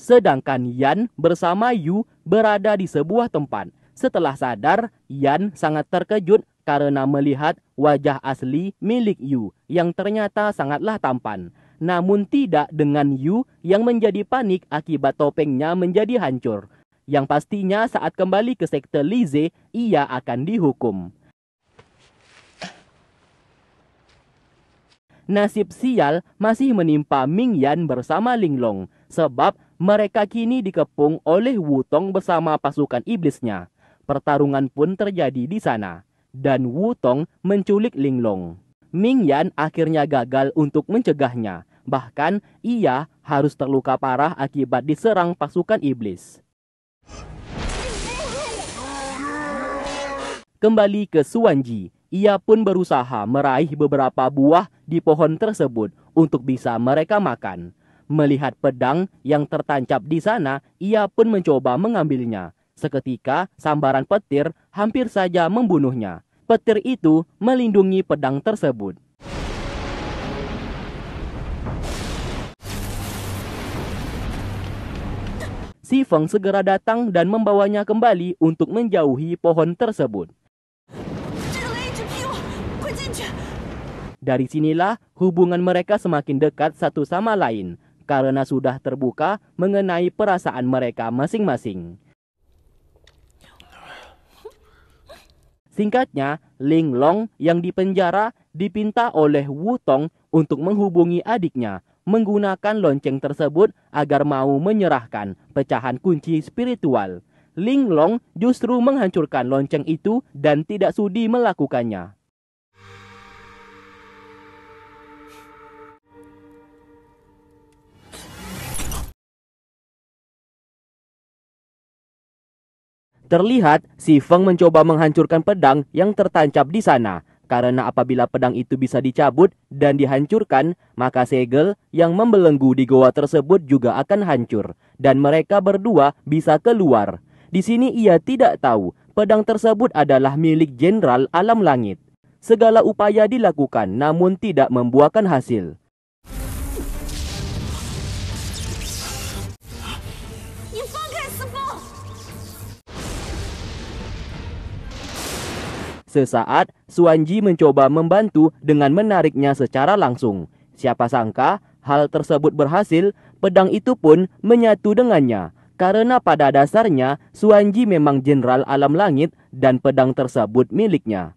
Sedangkan Yan bersama Yu berada di sebuah tempat. Setelah sadar, Yan sangat terkejut karena melihat wajah asli milik Yu yang ternyata sangatlah tampan. Namun tidak dengan Yu yang menjadi panik akibat topengnya menjadi hancur. Yang pastinya saat kembali ke sekte Lize, ia akan dihukum. Nasib sial masih menimpa Ming Yan bersama Linglong sebab mereka kini dikepung oleh Wutong bersama pasukan iblisnya. Pertarungan pun terjadi di sana dan Wu Tong menculik Ling Long. Ming Yan akhirnya gagal untuk mencegahnya. Bahkan ia harus terluka parah akibat diserang pasukan iblis. Kembali ke Suanji, ia pun berusaha meraih beberapa buah di pohon tersebut untuk bisa mereka makan. Melihat pedang yang tertancap di sana, ia pun mencoba mengambilnya. Seketika, sambaran petir hampir saja membunuhnya. Petir itu melindungi pedang tersebut. Si Feng segera datang dan membawanya kembali untuk menjauhi pohon tersebut. Dari sinilah hubungan mereka semakin dekat satu sama lain karena sudah terbuka mengenai perasaan mereka masing-masing. Singkatnya, Ling Long yang dipenjara dipinta oleh Wu Tong untuk menghubungi adiknya menggunakan lonceng tersebut agar mau menyerahkan pecahan kunci spiritual. Ling Long justru menghancurkan lonceng itu dan tidak sudi melakukannya. Terlihat si Feng mencoba menghancurkan pedang yang tertancap di sana. Karena apabila pedang itu bisa dicabut dan dihancurkan, maka segel yang membelenggu di goa tersebut juga akan hancur dan mereka berdua bisa keluar. Di sini ia tidak tahu pedang tersebut adalah milik jenderal alam langit. Segala upaya dilakukan namun tidak membuahkan hasil. Sesaat, Suanji mencoba membantu dengan menariknya secara langsung. Siapa sangka hal tersebut berhasil, pedang itu pun menyatu dengannya. Karena pada dasarnya Suanji memang jenderal alam langit dan pedang tersebut miliknya.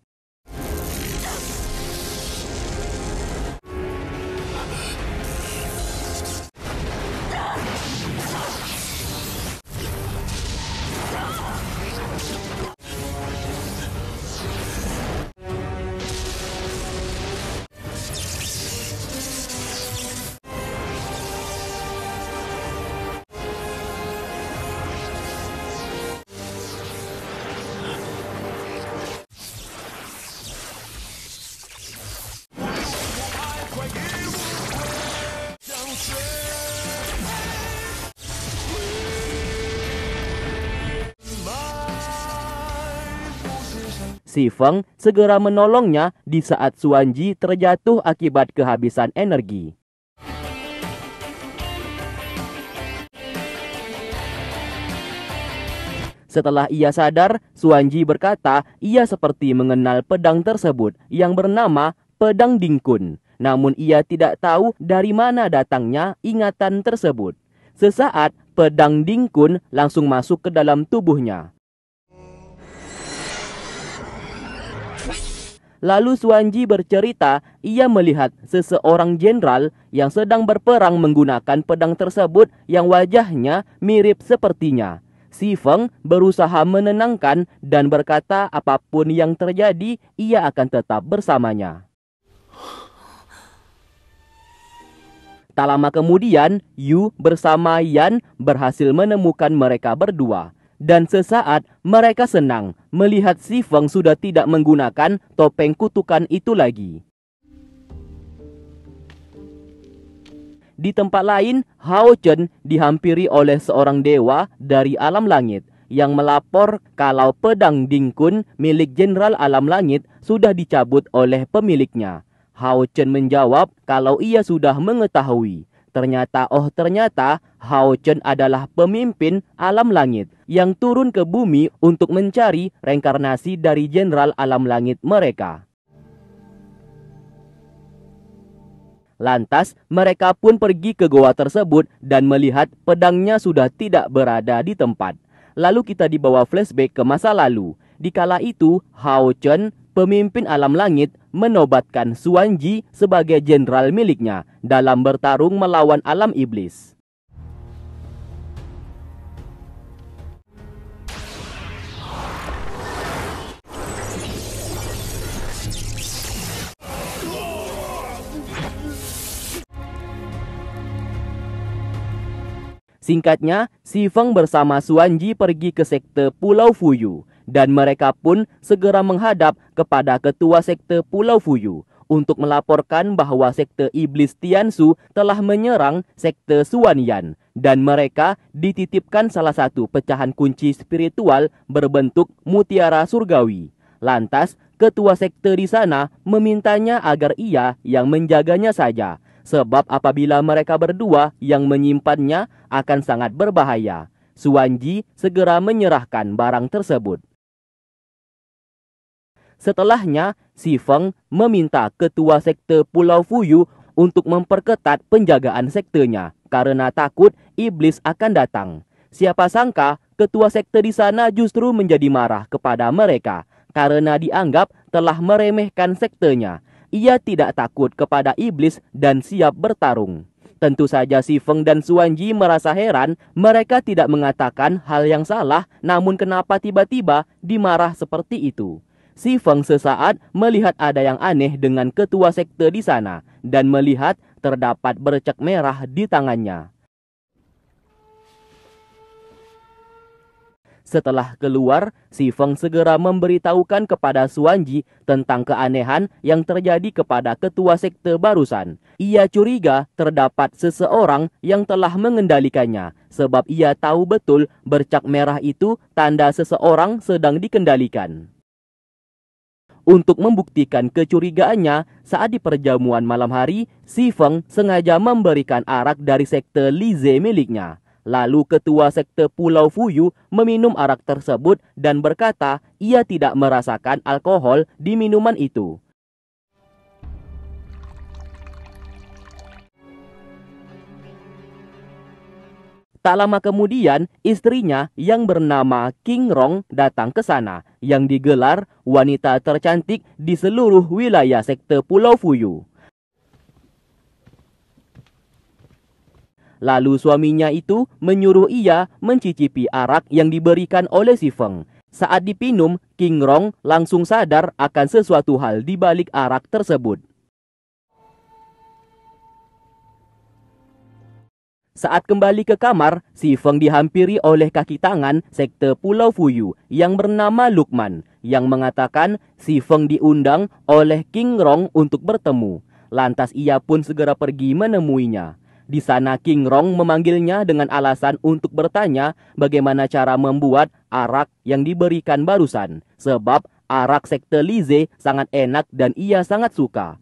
Si Feng segera menolongnya di saat Suan Ji terjatuh akibat kehabisan energi. Setelah ia sadar, Suan Ji berkata ia seperti mengenal pedang tersebut yang bernama Pedang Dingkun. Namun ia tidak tahu dari mana datangnya ingatan tersebut. Sesaat, pedang Dingkun langsung masuk ke dalam tubuhnya. Lalu Suanji bercerita ia melihat seseorang jenderal yang sedang berperang menggunakan pedang tersebut yang wajahnya mirip sepertinya. Si Feng berusaha menenangkan dan berkata apapun yang terjadi ia akan tetap bersamanya. Tak lama kemudian, Yu bersama Yan berhasil menemukan mereka berdua dan sesaat mereka senang melihat si Feng sudah tidak menggunakan topeng kutukan itu lagi. Di tempat lain, Hao Chen dihampiri oleh seorang dewa dari alam langit yang melapor kalau pedang Ding Kun milik Jenderal Alam Langit sudah dicabut oleh pemiliknya. Hao Chen menjawab kalau ia sudah mengetahui Ternyata, oh ternyata, Hao Chen adalah pemimpin alam langit yang turun ke bumi untuk mencari reinkarnasi dari jenderal alam langit mereka. Lantas, mereka pun pergi ke goa tersebut dan melihat pedangnya sudah tidak berada di tempat. Lalu kita dibawa flashback ke masa lalu. Di kala itu, Hao Chen pemimpin alam langit menobatkan Suanji sebagai jenderal miliknya dalam bertarung melawan alam iblis. Singkatnya, Si Feng bersama Suanji pergi ke sekte Pulau Fuyu dan mereka pun segera menghadap kepada ketua sekte Pulau Fuyu untuk melaporkan bahwa sekte iblis Tiansu telah menyerang sekte Suanian dan mereka dititipkan salah satu pecahan kunci spiritual berbentuk mutiara surgawi. Lantas, ketua sekte di sana memintanya agar ia yang menjaganya saja, sebab apabila mereka berdua yang menyimpannya akan sangat berbahaya. Suanji segera menyerahkan barang tersebut. Setelahnya, Si Feng meminta ketua sekte Pulau Fuyu untuk memperketat penjagaan sektenya karena takut iblis akan datang. Siapa sangka ketua sekte di sana justru menjadi marah kepada mereka karena dianggap telah meremehkan sektenya. Ia tidak takut kepada iblis dan siap bertarung. Tentu saja Si Feng dan Ji merasa heran mereka tidak mengatakan hal yang salah namun kenapa tiba-tiba dimarah seperti itu. Si Feng sesaat melihat ada yang aneh dengan ketua sekte di sana dan melihat terdapat bercak merah di tangannya. Setelah keluar, si Feng segera memberitahukan kepada Suanji tentang keanehan yang terjadi kepada ketua sekte barusan. Ia curiga terdapat seseorang yang telah mengendalikannya, sebab ia tahu betul bercak merah itu tanda seseorang sedang dikendalikan. Untuk membuktikan kecurigaannya, saat di perjamuan malam hari, Si Feng sengaja memberikan arak dari sekte Lize miliknya. Lalu ketua sekte Pulau Fuyu meminum arak tersebut dan berkata ia tidak merasakan alkohol di minuman itu. Tak lama kemudian, istrinya yang bernama King Rong datang ke sana yang digelar wanita tercantik di seluruh wilayah sekte Pulau Fuyu. Lalu suaminya itu menyuruh ia mencicipi arak yang diberikan oleh si Feng. Saat dipinum, King Rong langsung sadar akan sesuatu hal di balik arak tersebut. Saat kembali ke kamar, si Feng dihampiri oleh kaki tangan sekte Pulau Fuyu yang bernama Lukman yang mengatakan si Feng diundang oleh King Rong untuk bertemu. Lantas ia pun segera pergi menemuinya. Di sana King Rong memanggilnya dengan alasan untuk bertanya bagaimana cara membuat arak yang diberikan barusan. Sebab arak sekte Lize sangat enak dan ia sangat suka.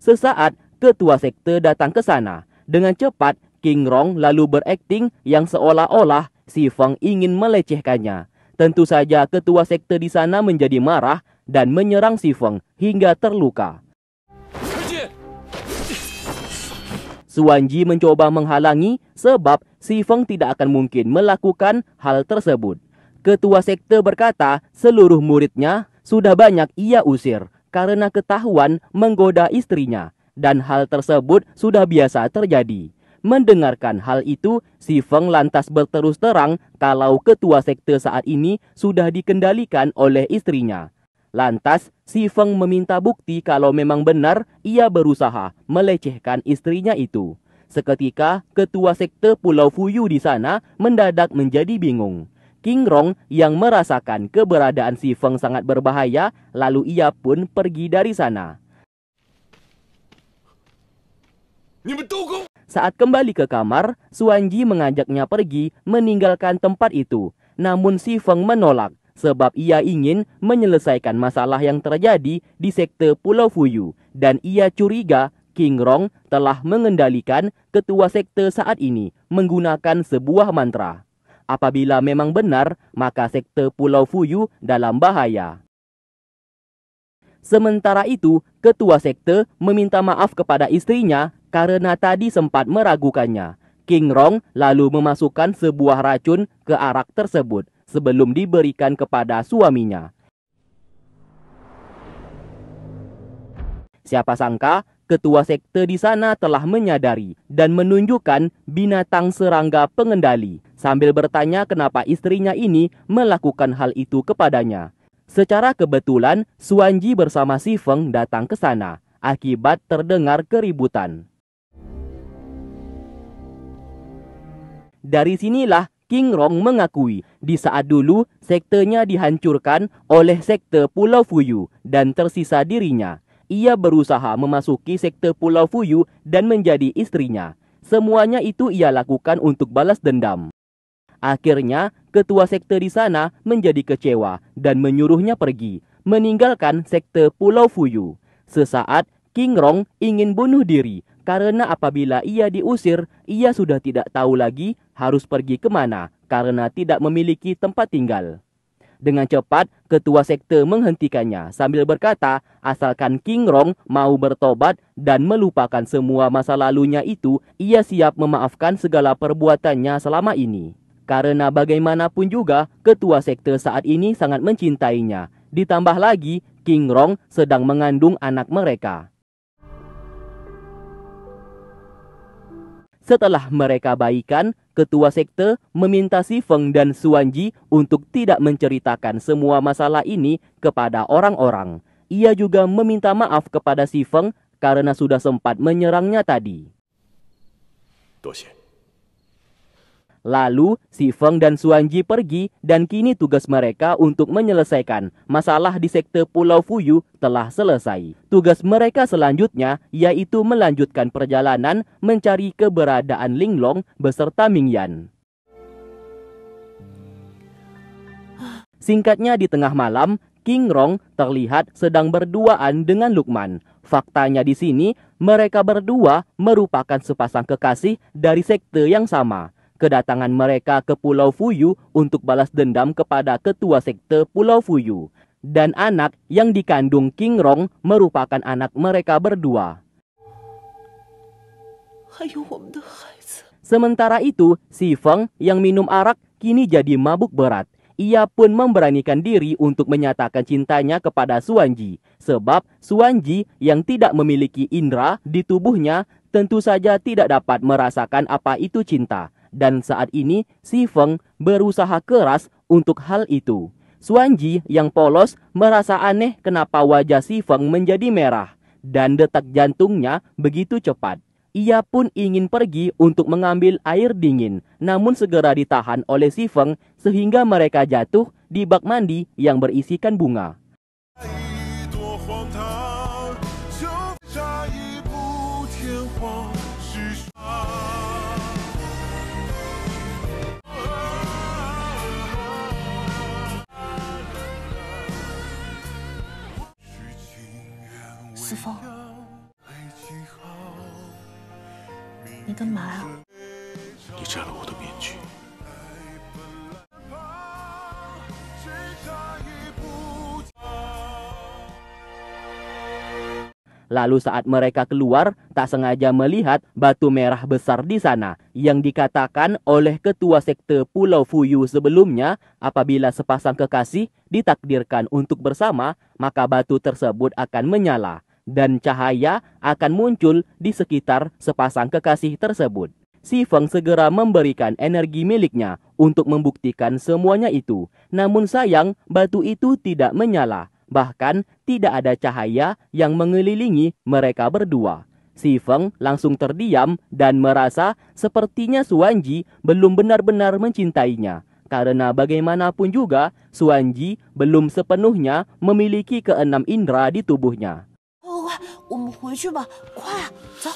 Sesaat ketua sekte datang ke sana. Dengan cepat, King Rong lalu berakting yang seolah-olah si Feng ingin melecehkannya. Tentu saja ketua sekte di sana menjadi marah dan menyerang si Feng hingga terluka. Suanji mencoba menghalangi sebab Si Feng tidak akan mungkin melakukan hal tersebut. Ketua sekte berkata seluruh muridnya sudah banyak ia usir karena ketahuan menggoda istrinya dan hal tersebut sudah biasa terjadi. Mendengarkan hal itu, si Feng lantas berterus terang kalau ketua sekte saat ini sudah dikendalikan oleh istrinya. Lantas, si Feng meminta bukti kalau memang benar ia berusaha melecehkan istrinya itu. Seketika, ketua sekte Pulau Fuyu di sana mendadak menjadi bingung. King Rong yang merasakan keberadaan si Feng sangat berbahaya, lalu ia pun pergi dari sana. Saat kembali ke kamar, Suanji mengajaknya pergi meninggalkan tempat itu. Namun Si Feng menolak sebab ia ingin menyelesaikan masalah yang terjadi di sekte Pulau Fuyu dan ia curiga King Rong telah mengendalikan ketua sekte saat ini menggunakan sebuah mantra. Apabila memang benar, maka sekte Pulau Fuyu dalam bahaya. Sementara itu, ketua sekte meminta maaf kepada istrinya karena tadi sempat meragukannya, King Rong lalu memasukkan sebuah racun ke arak tersebut sebelum diberikan kepada suaminya. Siapa sangka ketua sekte di sana telah menyadari dan menunjukkan binatang serangga pengendali sambil bertanya kenapa istrinya ini melakukan hal itu kepadanya. Secara kebetulan, Suanji bersama Si Feng datang ke sana akibat terdengar keributan. Dari sinilah King Rong mengakui di saat dulu sektenya dihancurkan oleh sekte Pulau Fuyu dan tersisa dirinya. Ia berusaha memasuki sekte Pulau Fuyu dan menjadi istrinya. Semuanya itu ia lakukan untuk balas dendam. Akhirnya, ketua sekte di sana menjadi kecewa dan menyuruhnya pergi, meninggalkan sekte Pulau Fuyu. Sesaat, King Rong ingin bunuh diri karena apabila ia diusir, ia sudah tidak tahu lagi harus pergi kemana karena tidak memiliki tempat tinggal. Dengan cepat, ketua sekte menghentikannya sambil berkata, asalkan King Rong mau bertobat dan melupakan semua masa lalunya itu, ia siap memaafkan segala perbuatannya selama ini. Karena bagaimanapun juga, ketua sekte saat ini sangat mencintainya. Ditambah lagi, King Rong sedang mengandung anak mereka. Setelah mereka baikan, ketua sekte meminta Si Feng dan Suanji untuk tidak menceritakan semua masalah ini kepada orang-orang. Ia juga meminta maaf kepada Si Feng karena sudah sempat menyerangnya tadi. Lalu, si Feng dan Suanji pergi dan kini tugas mereka untuk menyelesaikan masalah di sekte Pulau Fuyu telah selesai. Tugas mereka selanjutnya yaitu melanjutkan perjalanan mencari keberadaan Linglong beserta Mingyan. Singkatnya di tengah malam, King Rong terlihat sedang berduaan dengan Lukman. Faktanya di sini, mereka berdua merupakan sepasang kekasih dari sekte yang sama kedatangan mereka ke Pulau Fuyu untuk balas dendam kepada ketua sekte Pulau Fuyu. Dan anak yang dikandung King Rong merupakan anak mereka berdua. Sementara itu, si Feng yang minum arak kini jadi mabuk berat. Ia pun memberanikan diri untuk menyatakan cintanya kepada Suanji. Sebab Suanji yang tidak memiliki indera di tubuhnya tentu saja tidak dapat merasakan apa itu cinta dan saat ini Si Feng berusaha keras untuk hal itu. Suanji yang polos merasa aneh kenapa wajah Si Feng menjadi merah dan detak jantungnya begitu cepat. Ia pun ingin pergi untuk mengambil air dingin, namun segera ditahan oleh Si Feng sehingga mereka jatuh di bak mandi yang berisikan bunga. Kan Lalu saat mereka keluar, tak sengaja melihat batu merah besar di sana yang dikatakan oleh ketua sekte Pulau Fuyu sebelumnya apabila sepasang kekasih ditakdirkan untuk bersama, maka batu tersebut akan menyala dan cahaya akan muncul di sekitar sepasang kekasih tersebut. Si Feng segera memberikan energi miliknya untuk membuktikan semuanya itu. Namun sayang, batu itu tidak menyala, bahkan tidak ada cahaya yang mengelilingi mereka berdua. Si Feng langsung terdiam dan merasa sepertinya Suanji belum benar-benar mencintainya. Karena bagaimanapun juga, Suanji belum sepenuhnya memiliki keenam indera di tubuhnya. 我们回去吧，快走。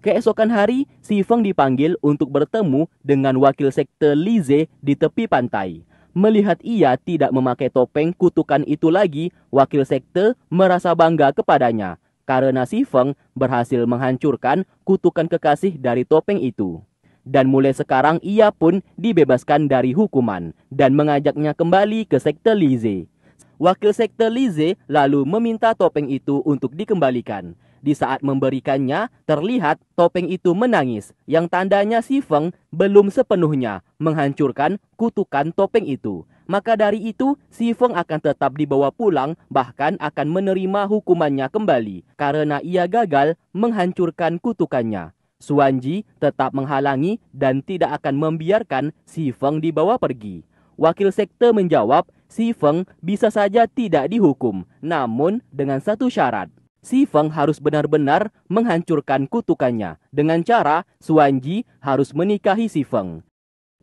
Keesokan hari, Sifeng dipanggil untuk bertemu dengan wakil sekte Lize di tepi pantai. Melihat ia tidak memakai topeng kutukan itu lagi, wakil sekte merasa bangga kepadanya karena Sifeng berhasil menghancurkan kutukan kekasih dari topeng itu. Dan mulai sekarang ia pun dibebaskan dari hukuman dan mengajaknya kembali ke sekte Lize. Wakil Sekte Lize lalu meminta topeng itu untuk dikembalikan. Di saat memberikannya, terlihat topeng itu menangis, yang tandanya si Feng belum sepenuhnya menghancurkan kutukan topeng itu. Maka dari itu, si Feng akan tetap dibawa pulang, bahkan akan menerima hukumannya kembali, karena ia gagal menghancurkan kutukannya. Suanji tetap menghalangi dan tidak akan membiarkan si Feng dibawa pergi. Wakil sekte menjawab, Si Feng bisa saja tidak dihukum, namun dengan satu syarat. Si Feng harus benar-benar menghancurkan kutukannya. Dengan cara, Suanji harus menikahi Si Feng.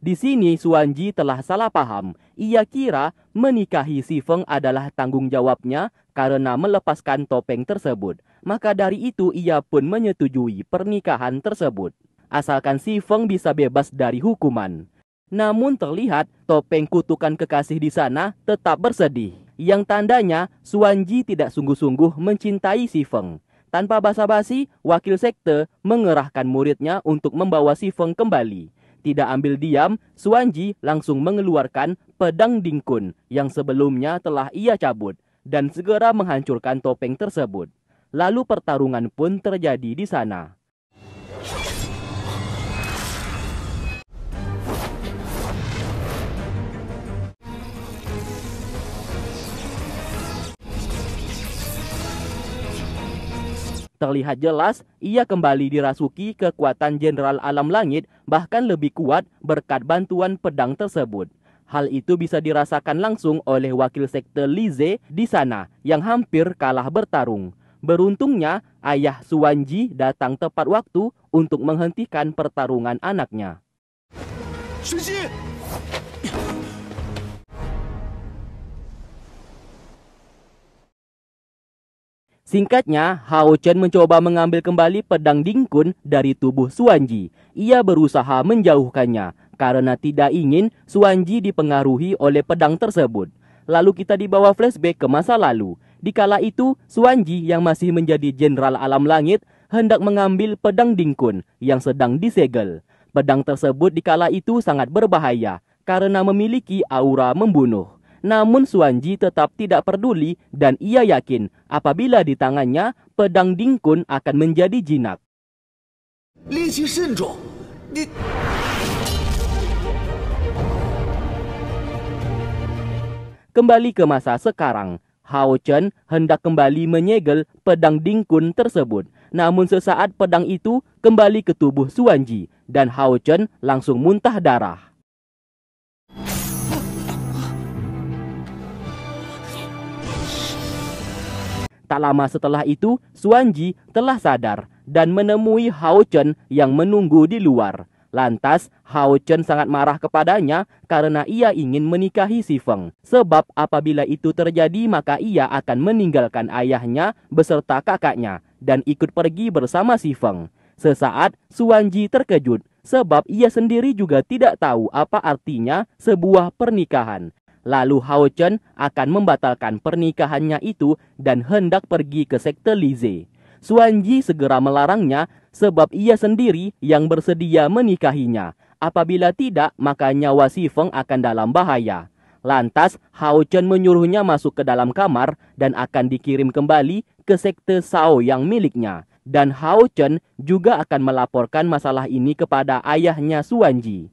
Di sini Suanji telah salah paham. Ia kira menikahi Si Feng adalah tanggung jawabnya karena melepaskan topeng tersebut. Maka dari itu ia pun menyetujui pernikahan tersebut. Asalkan Si Feng bisa bebas dari hukuman. Namun terlihat topeng kutukan kekasih di sana tetap bersedih. Yang tandanya Suanji tidak sungguh-sungguh mencintai Si Feng. Tanpa basa-basi, wakil sekte mengerahkan muridnya untuk membawa Si Feng kembali. Tidak ambil diam, Suanji langsung mengeluarkan pedang dingkun yang sebelumnya telah ia cabut dan segera menghancurkan topeng tersebut. Lalu pertarungan pun terjadi di sana. Terlihat jelas, ia kembali dirasuki kekuatan Jenderal Alam Langit bahkan lebih kuat berkat bantuan pedang tersebut. Hal itu bisa dirasakan langsung oleh wakil sekte Lize di sana yang hampir kalah bertarung. Beruntungnya, ayah Suwanji datang tepat waktu untuk menghentikan pertarungan anaknya. Singkatnya, Hao Chen mencoba mengambil kembali pedang Dingkun dari tubuh Suanji. Ia berusaha menjauhkannya karena tidak ingin Suanji dipengaruhi oleh pedang tersebut. Lalu kita dibawa flashback ke masa lalu. Di kala itu, Suanji yang masih menjadi jenderal alam langit hendak mengambil pedang Dingkun yang sedang disegel. Pedang tersebut di kala itu sangat berbahaya karena memiliki aura membunuh. Namun Suanji tetap tidak peduli dan ia yakin apabila di tangannya pedang Dingkun akan menjadi jinak. Kembali ke masa sekarang, Hao Chen hendak kembali menyegel pedang Dingkun tersebut. Namun sesaat pedang itu kembali ke tubuh Suanji dan Hao Chen langsung muntah darah. Tak lama setelah itu, Suanji telah sadar dan menemui Hao Chen yang menunggu di luar. Lantas, Hao Chen sangat marah kepadanya karena ia ingin menikahi Si Feng. Sebab apabila itu terjadi maka ia akan meninggalkan ayahnya beserta kakaknya dan ikut pergi bersama Si Feng. Sesaat, Suanji terkejut sebab ia sendiri juga tidak tahu apa artinya sebuah pernikahan. Lalu Hao Chen akan membatalkan pernikahannya itu dan hendak pergi ke sekte Lize. Suanji segera melarangnya sebab ia sendiri yang bersedia menikahinya. Apabila tidak, maka nyawa Si Feng akan dalam bahaya. Lantas, Hao Chen menyuruhnya masuk ke dalam kamar dan akan dikirim kembali ke sekte Sao yang miliknya. Dan Hao Chen juga akan melaporkan masalah ini kepada ayahnya Suanji.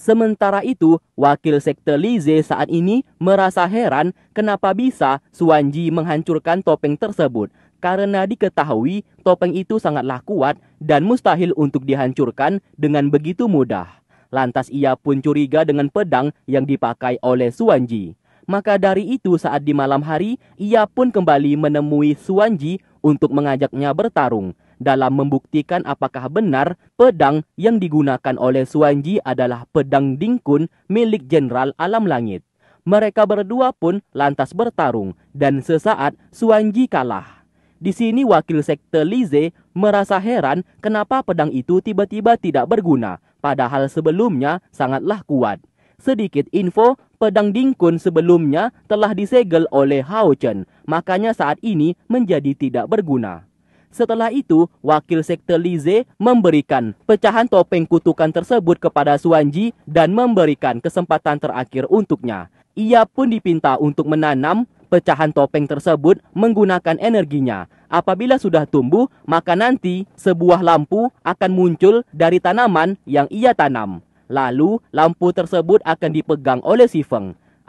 Sementara itu, wakil sekte Lize saat ini merasa heran kenapa bisa Suanji menghancurkan topeng tersebut. Karena diketahui topeng itu sangatlah kuat dan mustahil untuk dihancurkan dengan begitu mudah. Lantas ia pun curiga dengan pedang yang dipakai oleh Suanji. Maka dari itu saat di malam hari, ia pun kembali menemui Suanji untuk mengajaknya bertarung dalam membuktikan apakah benar pedang yang digunakan oleh Suanji adalah pedang Dingkun milik Jenderal Alam Langit. Mereka berdua pun lantas bertarung dan sesaat Suanji kalah. Di sini wakil sekte Lize merasa heran kenapa pedang itu tiba-tiba tidak berguna padahal sebelumnya sangatlah kuat. Sedikit info, pedang Dingkun sebelumnya telah disegel oleh Hao Chen, makanya saat ini menjadi tidak berguna. Setelah itu, wakil sekte Lize memberikan pecahan topeng kutukan tersebut kepada Suanji dan memberikan kesempatan terakhir untuknya. Ia pun dipinta untuk menanam pecahan topeng tersebut menggunakan energinya. Apabila sudah tumbuh, maka nanti sebuah lampu akan muncul dari tanaman yang ia tanam. Lalu, lampu tersebut akan dipegang oleh si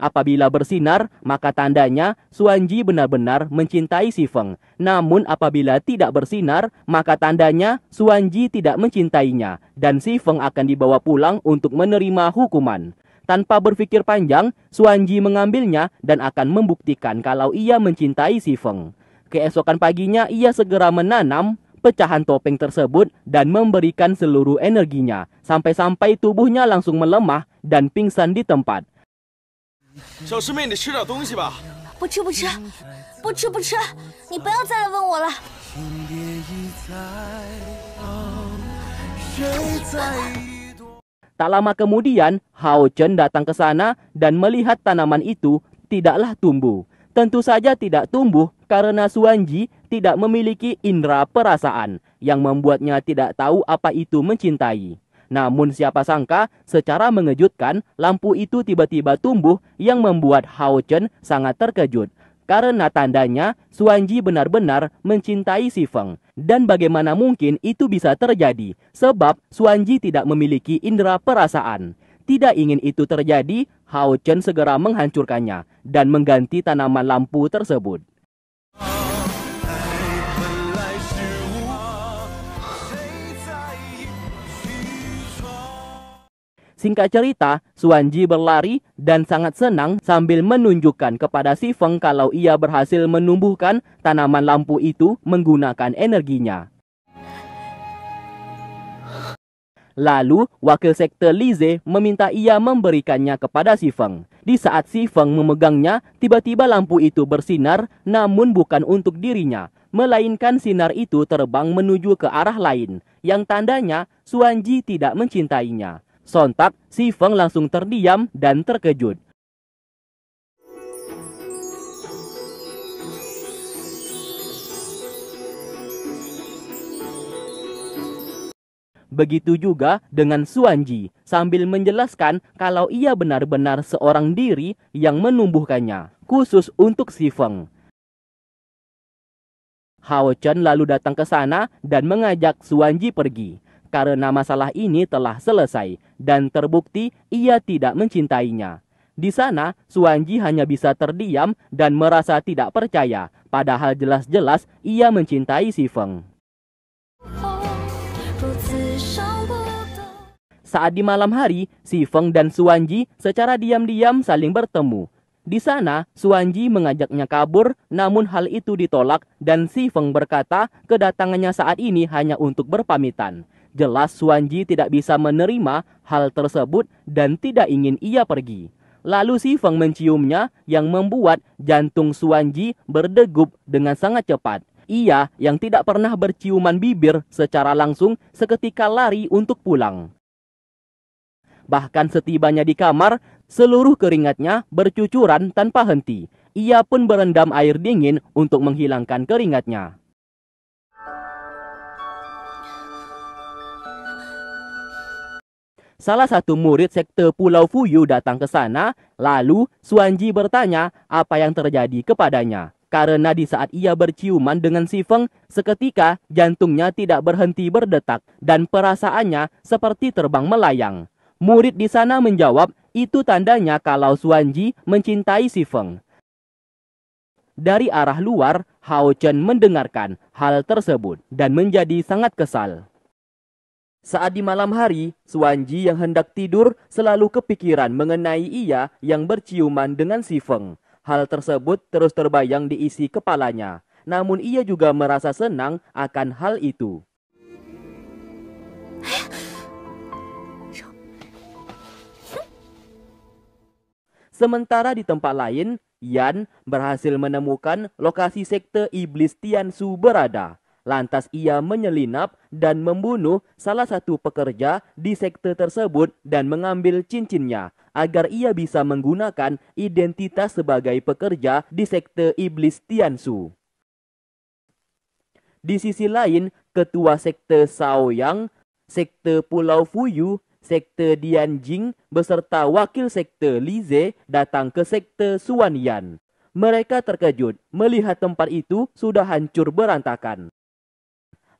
Apabila bersinar, maka tandanya Suanji benar-benar mencintai sifeng. Namun apabila tidak bersinar, maka tandanya Suanji tidak mencintainya dan sifeng akan dibawa pulang untuk menerima hukuman. Tanpa berpikir panjang, Suanji mengambilnya dan akan membuktikan kalau ia mencintai sifeng. Keesokan paginya ia segera menanam pecahan topeng tersebut dan memberikan seluruh energinya sampai-sampai tubuhnya langsung melemah dan pingsan di tempat. Tak lama kemudian, Hao Chen datang ke sana dan melihat tanaman itu tidaklah tumbuh. Tentu saja tidak tumbuh karena Ji tidak memiliki indera perasaan yang membuatnya tidak tahu apa itu mencintai. Namun siapa sangka, secara mengejutkan, lampu itu tiba-tiba tumbuh yang membuat Hao Chen sangat terkejut. Karena tandanya, Suanji benar-benar mencintai Si Feng. Dan bagaimana mungkin itu bisa terjadi? Sebab Suanji tidak memiliki indera perasaan. Tidak ingin itu terjadi, Hao Chen segera menghancurkannya dan mengganti tanaman lampu tersebut. Singkat cerita, Suanji berlari dan sangat senang sambil menunjukkan kepada Si Feng kalau ia berhasil menumbuhkan tanaman lampu itu menggunakan energinya. Lalu, wakil sekte Lize meminta ia memberikannya kepada Si Feng. Di saat Si Feng memegangnya, tiba-tiba lampu itu bersinar, namun bukan untuk dirinya, melainkan sinar itu terbang menuju ke arah lain, yang tandanya Suanji tidak mencintainya. Sontak, si Feng langsung terdiam dan terkejut. Begitu juga dengan Suanji, sambil menjelaskan kalau ia benar-benar seorang diri yang menumbuhkannya, khusus untuk si Feng. Hao Chen lalu datang ke sana dan mengajak Suanji pergi, karena masalah ini telah selesai dan terbukti ia tidak mencintainya. Di sana, Suanji hanya bisa terdiam dan merasa tidak percaya, padahal jelas-jelas ia mencintai si Feng. Saat di malam hari, si Feng dan Suanji secara diam-diam saling bertemu. Di sana, Suanji mengajaknya kabur, namun hal itu ditolak dan Si Feng berkata kedatangannya saat ini hanya untuk berpamitan. Jelas Suanji tidak bisa menerima hal tersebut dan tidak ingin ia pergi. Lalu Si Feng menciumnya yang membuat jantung Suanji berdegup dengan sangat cepat. Ia yang tidak pernah berciuman bibir secara langsung seketika lari untuk pulang. Bahkan setibanya di kamar, seluruh keringatnya bercucuran tanpa henti. Ia pun berendam air dingin untuk menghilangkan keringatnya. Salah satu murid sekte Pulau Fuyu datang ke sana, lalu Suanji bertanya apa yang terjadi kepadanya. Karena di saat ia berciuman dengan si Feng, seketika jantungnya tidak berhenti berdetak dan perasaannya seperti terbang melayang. Murid di sana menjawab, itu tandanya kalau Suanji mencintai si Feng. Dari arah luar, Hao Chen mendengarkan hal tersebut dan menjadi sangat kesal. Saat di malam hari, Suanji yang hendak tidur selalu kepikiran mengenai ia yang berciuman dengan si Feng. Hal tersebut terus terbayang di isi kepalanya. Namun ia juga merasa senang akan hal itu. Sementara di tempat lain, Yan berhasil menemukan lokasi sekte iblis Tian Su berada. Lantas ia menyelinap dan membunuh salah satu pekerja di sekte tersebut dan mengambil cincinnya agar ia bisa menggunakan identitas sebagai pekerja di sekte iblis Tiansu. Di sisi lain, ketua sekte Saoyang, sekte Pulau Fuyu, sekte Dianjing beserta wakil sekte Lize datang ke sekte Suanyan. Mereka terkejut melihat tempat itu sudah hancur berantakan.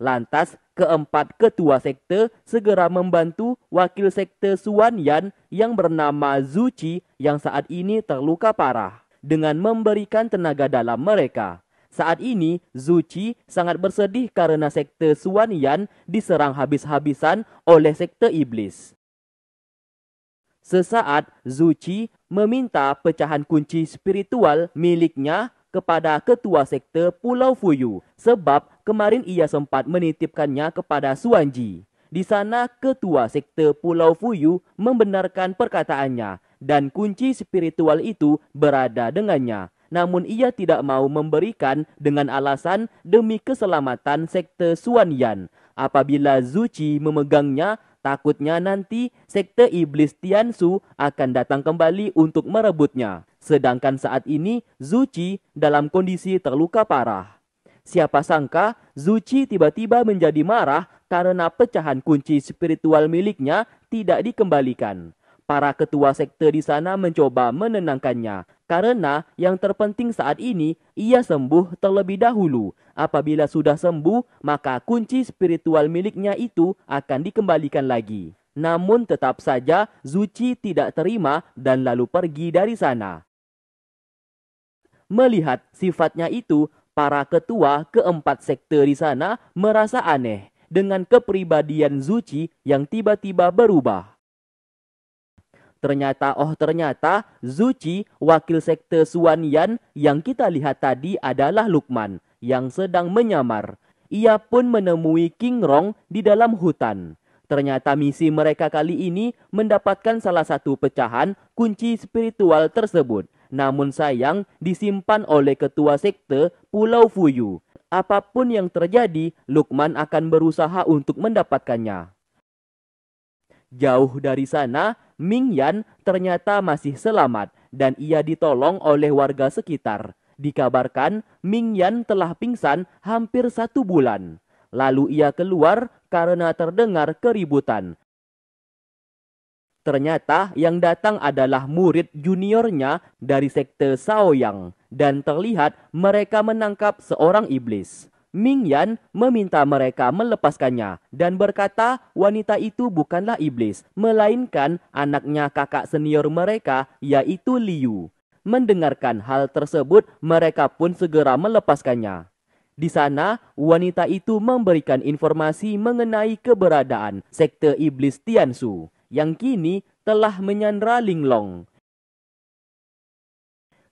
Lantas, keempat ketua sekte segera membantu wakil sekte Suan Yan yang bernama Zuci yang saat ini terluka parah dengan memberikan tenaga dalam mereka. Saat ini, Zuci sangat bersedih karena sekte Suan Yan diserang habis-habisan oleh sekte iblis. Sesaat, Zuci meminta pecahan kunci spiritual miliknya kepada ketua sekte Pulau Fuyu sebab kemarin ia sempat menitipkannya kepada Suanji. Di sana ketua sekte Pulau Fuyu membenarkan perkataannya dan kunci spiritual itu berada dengannya. Namun ia tidak mau memberikan dengan alasan demi keselamatan sekte Suanyan. Apabila Zuci memegangnya, Takutnya nanti sekte iblis Tiansu akan datang kembali untuk merebutnya. Sedangkan saat ini Zuci dalam kondisi terluka parah. Siapa sangka Zuci tiba-tiba menjadi marah karena pecahan kunci spiritual miliknya tidak dikembalikan. Para ketua sekte di sana mencoba menenangkannya, karena yang terpenting saat ini, ia sembuh terlebih dahulu. Apabila sudah sembuh, maka kunci spiritual miliknya itu akan dikembalikan lagi. Namun tetap saja Zuci tidak terima dan lalu pergi dari sana. Melihat sifatnya itu, para ketua keempat sekte di sana merasa aneh dengan kepribadian Zuci yang tiba-tiba berubah. Ternyata, oh ternyata, Zuci, wakil sekte Suwanian yang kita lihat tadi adalah Lukman yang sedang menyamar. Ia pun menemui King Rong di dalam hutan. Ternyata misi mereka kali ini mendapatkan salah satu pecahan kunci spiritual tersebut. Namun sayang disimpan oleh ketua sekte Pulau Fuyu. Apapun yang terjadi, Lukman akan berusaha untuk mendapatkannya. Jauh dari sana, Ming Yan ternyata masih selamat dan ia ditolong oleh warga sekitar. Dikabarkan Ming Yan telah pingsan hampir satu bulan. Lalu ia keluar karena terdengar keributan. Ternyata yang datang adalah murid juniornya dari sekte Saoyang dan terlihat mereka menangkap seorang iblis. Ming Yan meminta mereka melepaskannya dan berkata wanita itu bukanlah iblis, melainkan anaknya kakak senior mereka yaitu Liu. Mendengarkan hal tersebut, mereka pun segera melepaskannya. Di sana, wanita itu memberikan informasi mengenai keberadaan sekte iblis Tian Su yang kini telah menyandra Linglong.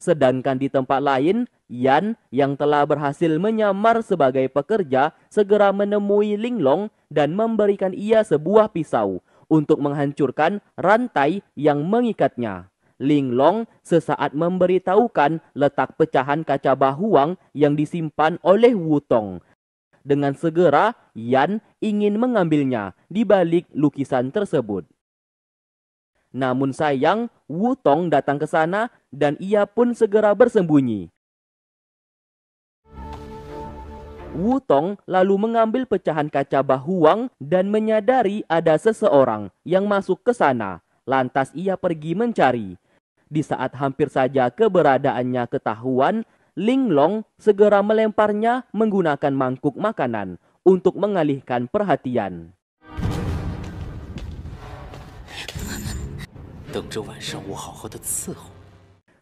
Sedangkan di tempat lain, Yan yang telah berhasil menyamar sebagai pekerja segera menemui Linglong dan memberikan ia sebuah pisau untuk menghancurkan rantai yang mengikatnya. Linglong sesaat memberitahukan letak pecahan kaca bahuang yang disimpan oleh Wutong. Dengan segera, Yan ingin mengambilnya di balik lukisan tersebut. Namun sayang, Wu Tong datang ke sana dan ia pun segera bersembunyi. Wu Tong lalu mengambil pecahan kaca bahu Wang dan menyadari ada seseorang yang masuk ke sana. Lantas ia pergi mencari. Di saat hampir saja keberadaannya ketahuan, Ling Long segera melemparnya menggunakan mangkuk makanan untuk mengalihkan perhatian.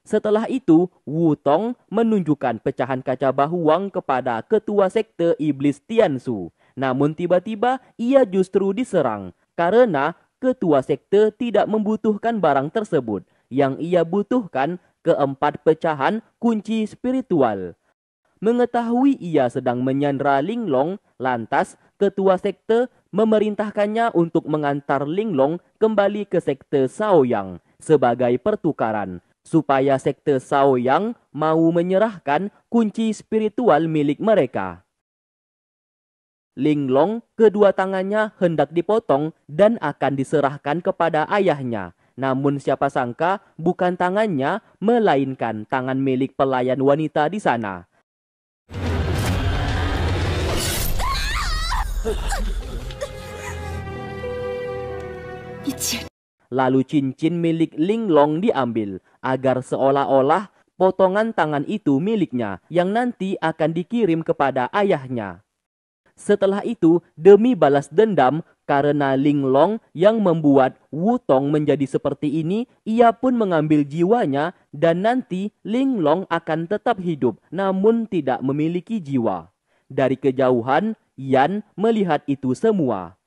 Setelah itu, Wu Tong menunjukkan pecahan kaca bahu Wang kepada ketua sekte iblis Tiansu. Namun tiba-tiba ia justru diserang karena ketua sekte tidak membutuhkan barang tersebut. Yang ia butuhkan keempat pecahan kunci spiritual. Mengetahui ia sedang menyandra Linglong, lantas ketua sekte memerintahkannya untuk mengantar Linglong kembali ke sekte Sao Yang sebagai pertukaran, supaya sekte Sao Yang mau menyerahkan kunci spiritual milik mereka. Linglong kedua tangannya hendak dipotong dan akan diserahkan kepada ayahnya. Namun siapa sangka bukan tangannya, melainkan tangan milik pelayan wanita di sana. Lalu cincin milik Ling Long diambil agar seolah-olah potongan tangan itu miliknya yang nanti akan dikirim kepada ayahnya. Setelah itu, demi balas dendam karena Ling Long yang membuat Wu Tong menjadi seperti ini, ia pun mengambil jiwanya dan nanti Ling Long akan tetap hidup namun tidak memiliki jiwa. Dari kejauhan, Yan melihat itu semua.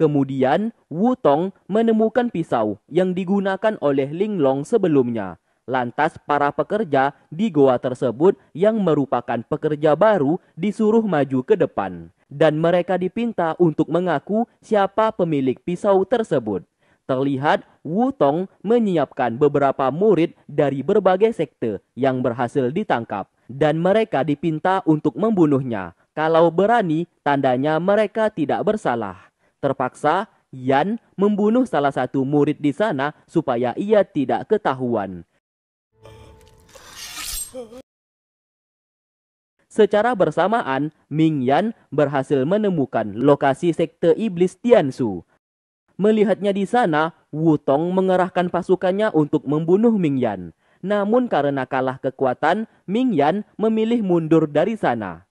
Kemudian, Wu Tong menemukan pisau yang digunakan oleh Ling Long sebelumnya. Lantas para pekerja di goa tersebut yang merupakan pekerja baru disuruh maju ke depan. Dan mereka dipinta untuk mengaku siapa pemilik pisau tersebut. Terlihat Wu Tong menyiapkan beberapa murid dari berbagai sekte yang berhasil ditangkap. Dan mereka dipinta untuk membunuhnya. Kalau berani, tandanya mereka tidak bersalah. Terpaksa, Yan membunuh salah satu murid di sana supaya ia tidak ketahuan. Secara bersamaan, Ming Yan berhasil menemukan lokasi sekte iblis Tiansu. Melihatnya di sana, Wu Tong mengerahkan pasukannya untuk membunuh Ming Yan. Namun karena kalah kekuatan, Ming Yan memilih mundur dari sana.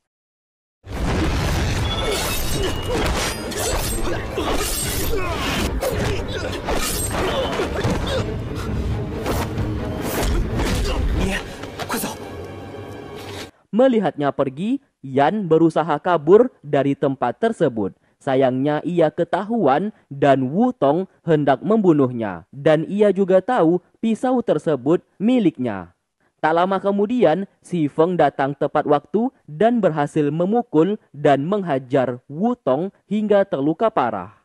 melihatnya pergi, Yan berusaha kabur dari tempat tersebut. Sayangnya ia ketahuan dan Wu Tong hendak membunuhnya. Dan ia juga tahu pisau tersebut miliknya. Tak lama kemudian, Si Feng datang tepat waktu dan berhasil memukul dan menghajar Wu Tong hingga terluka parah.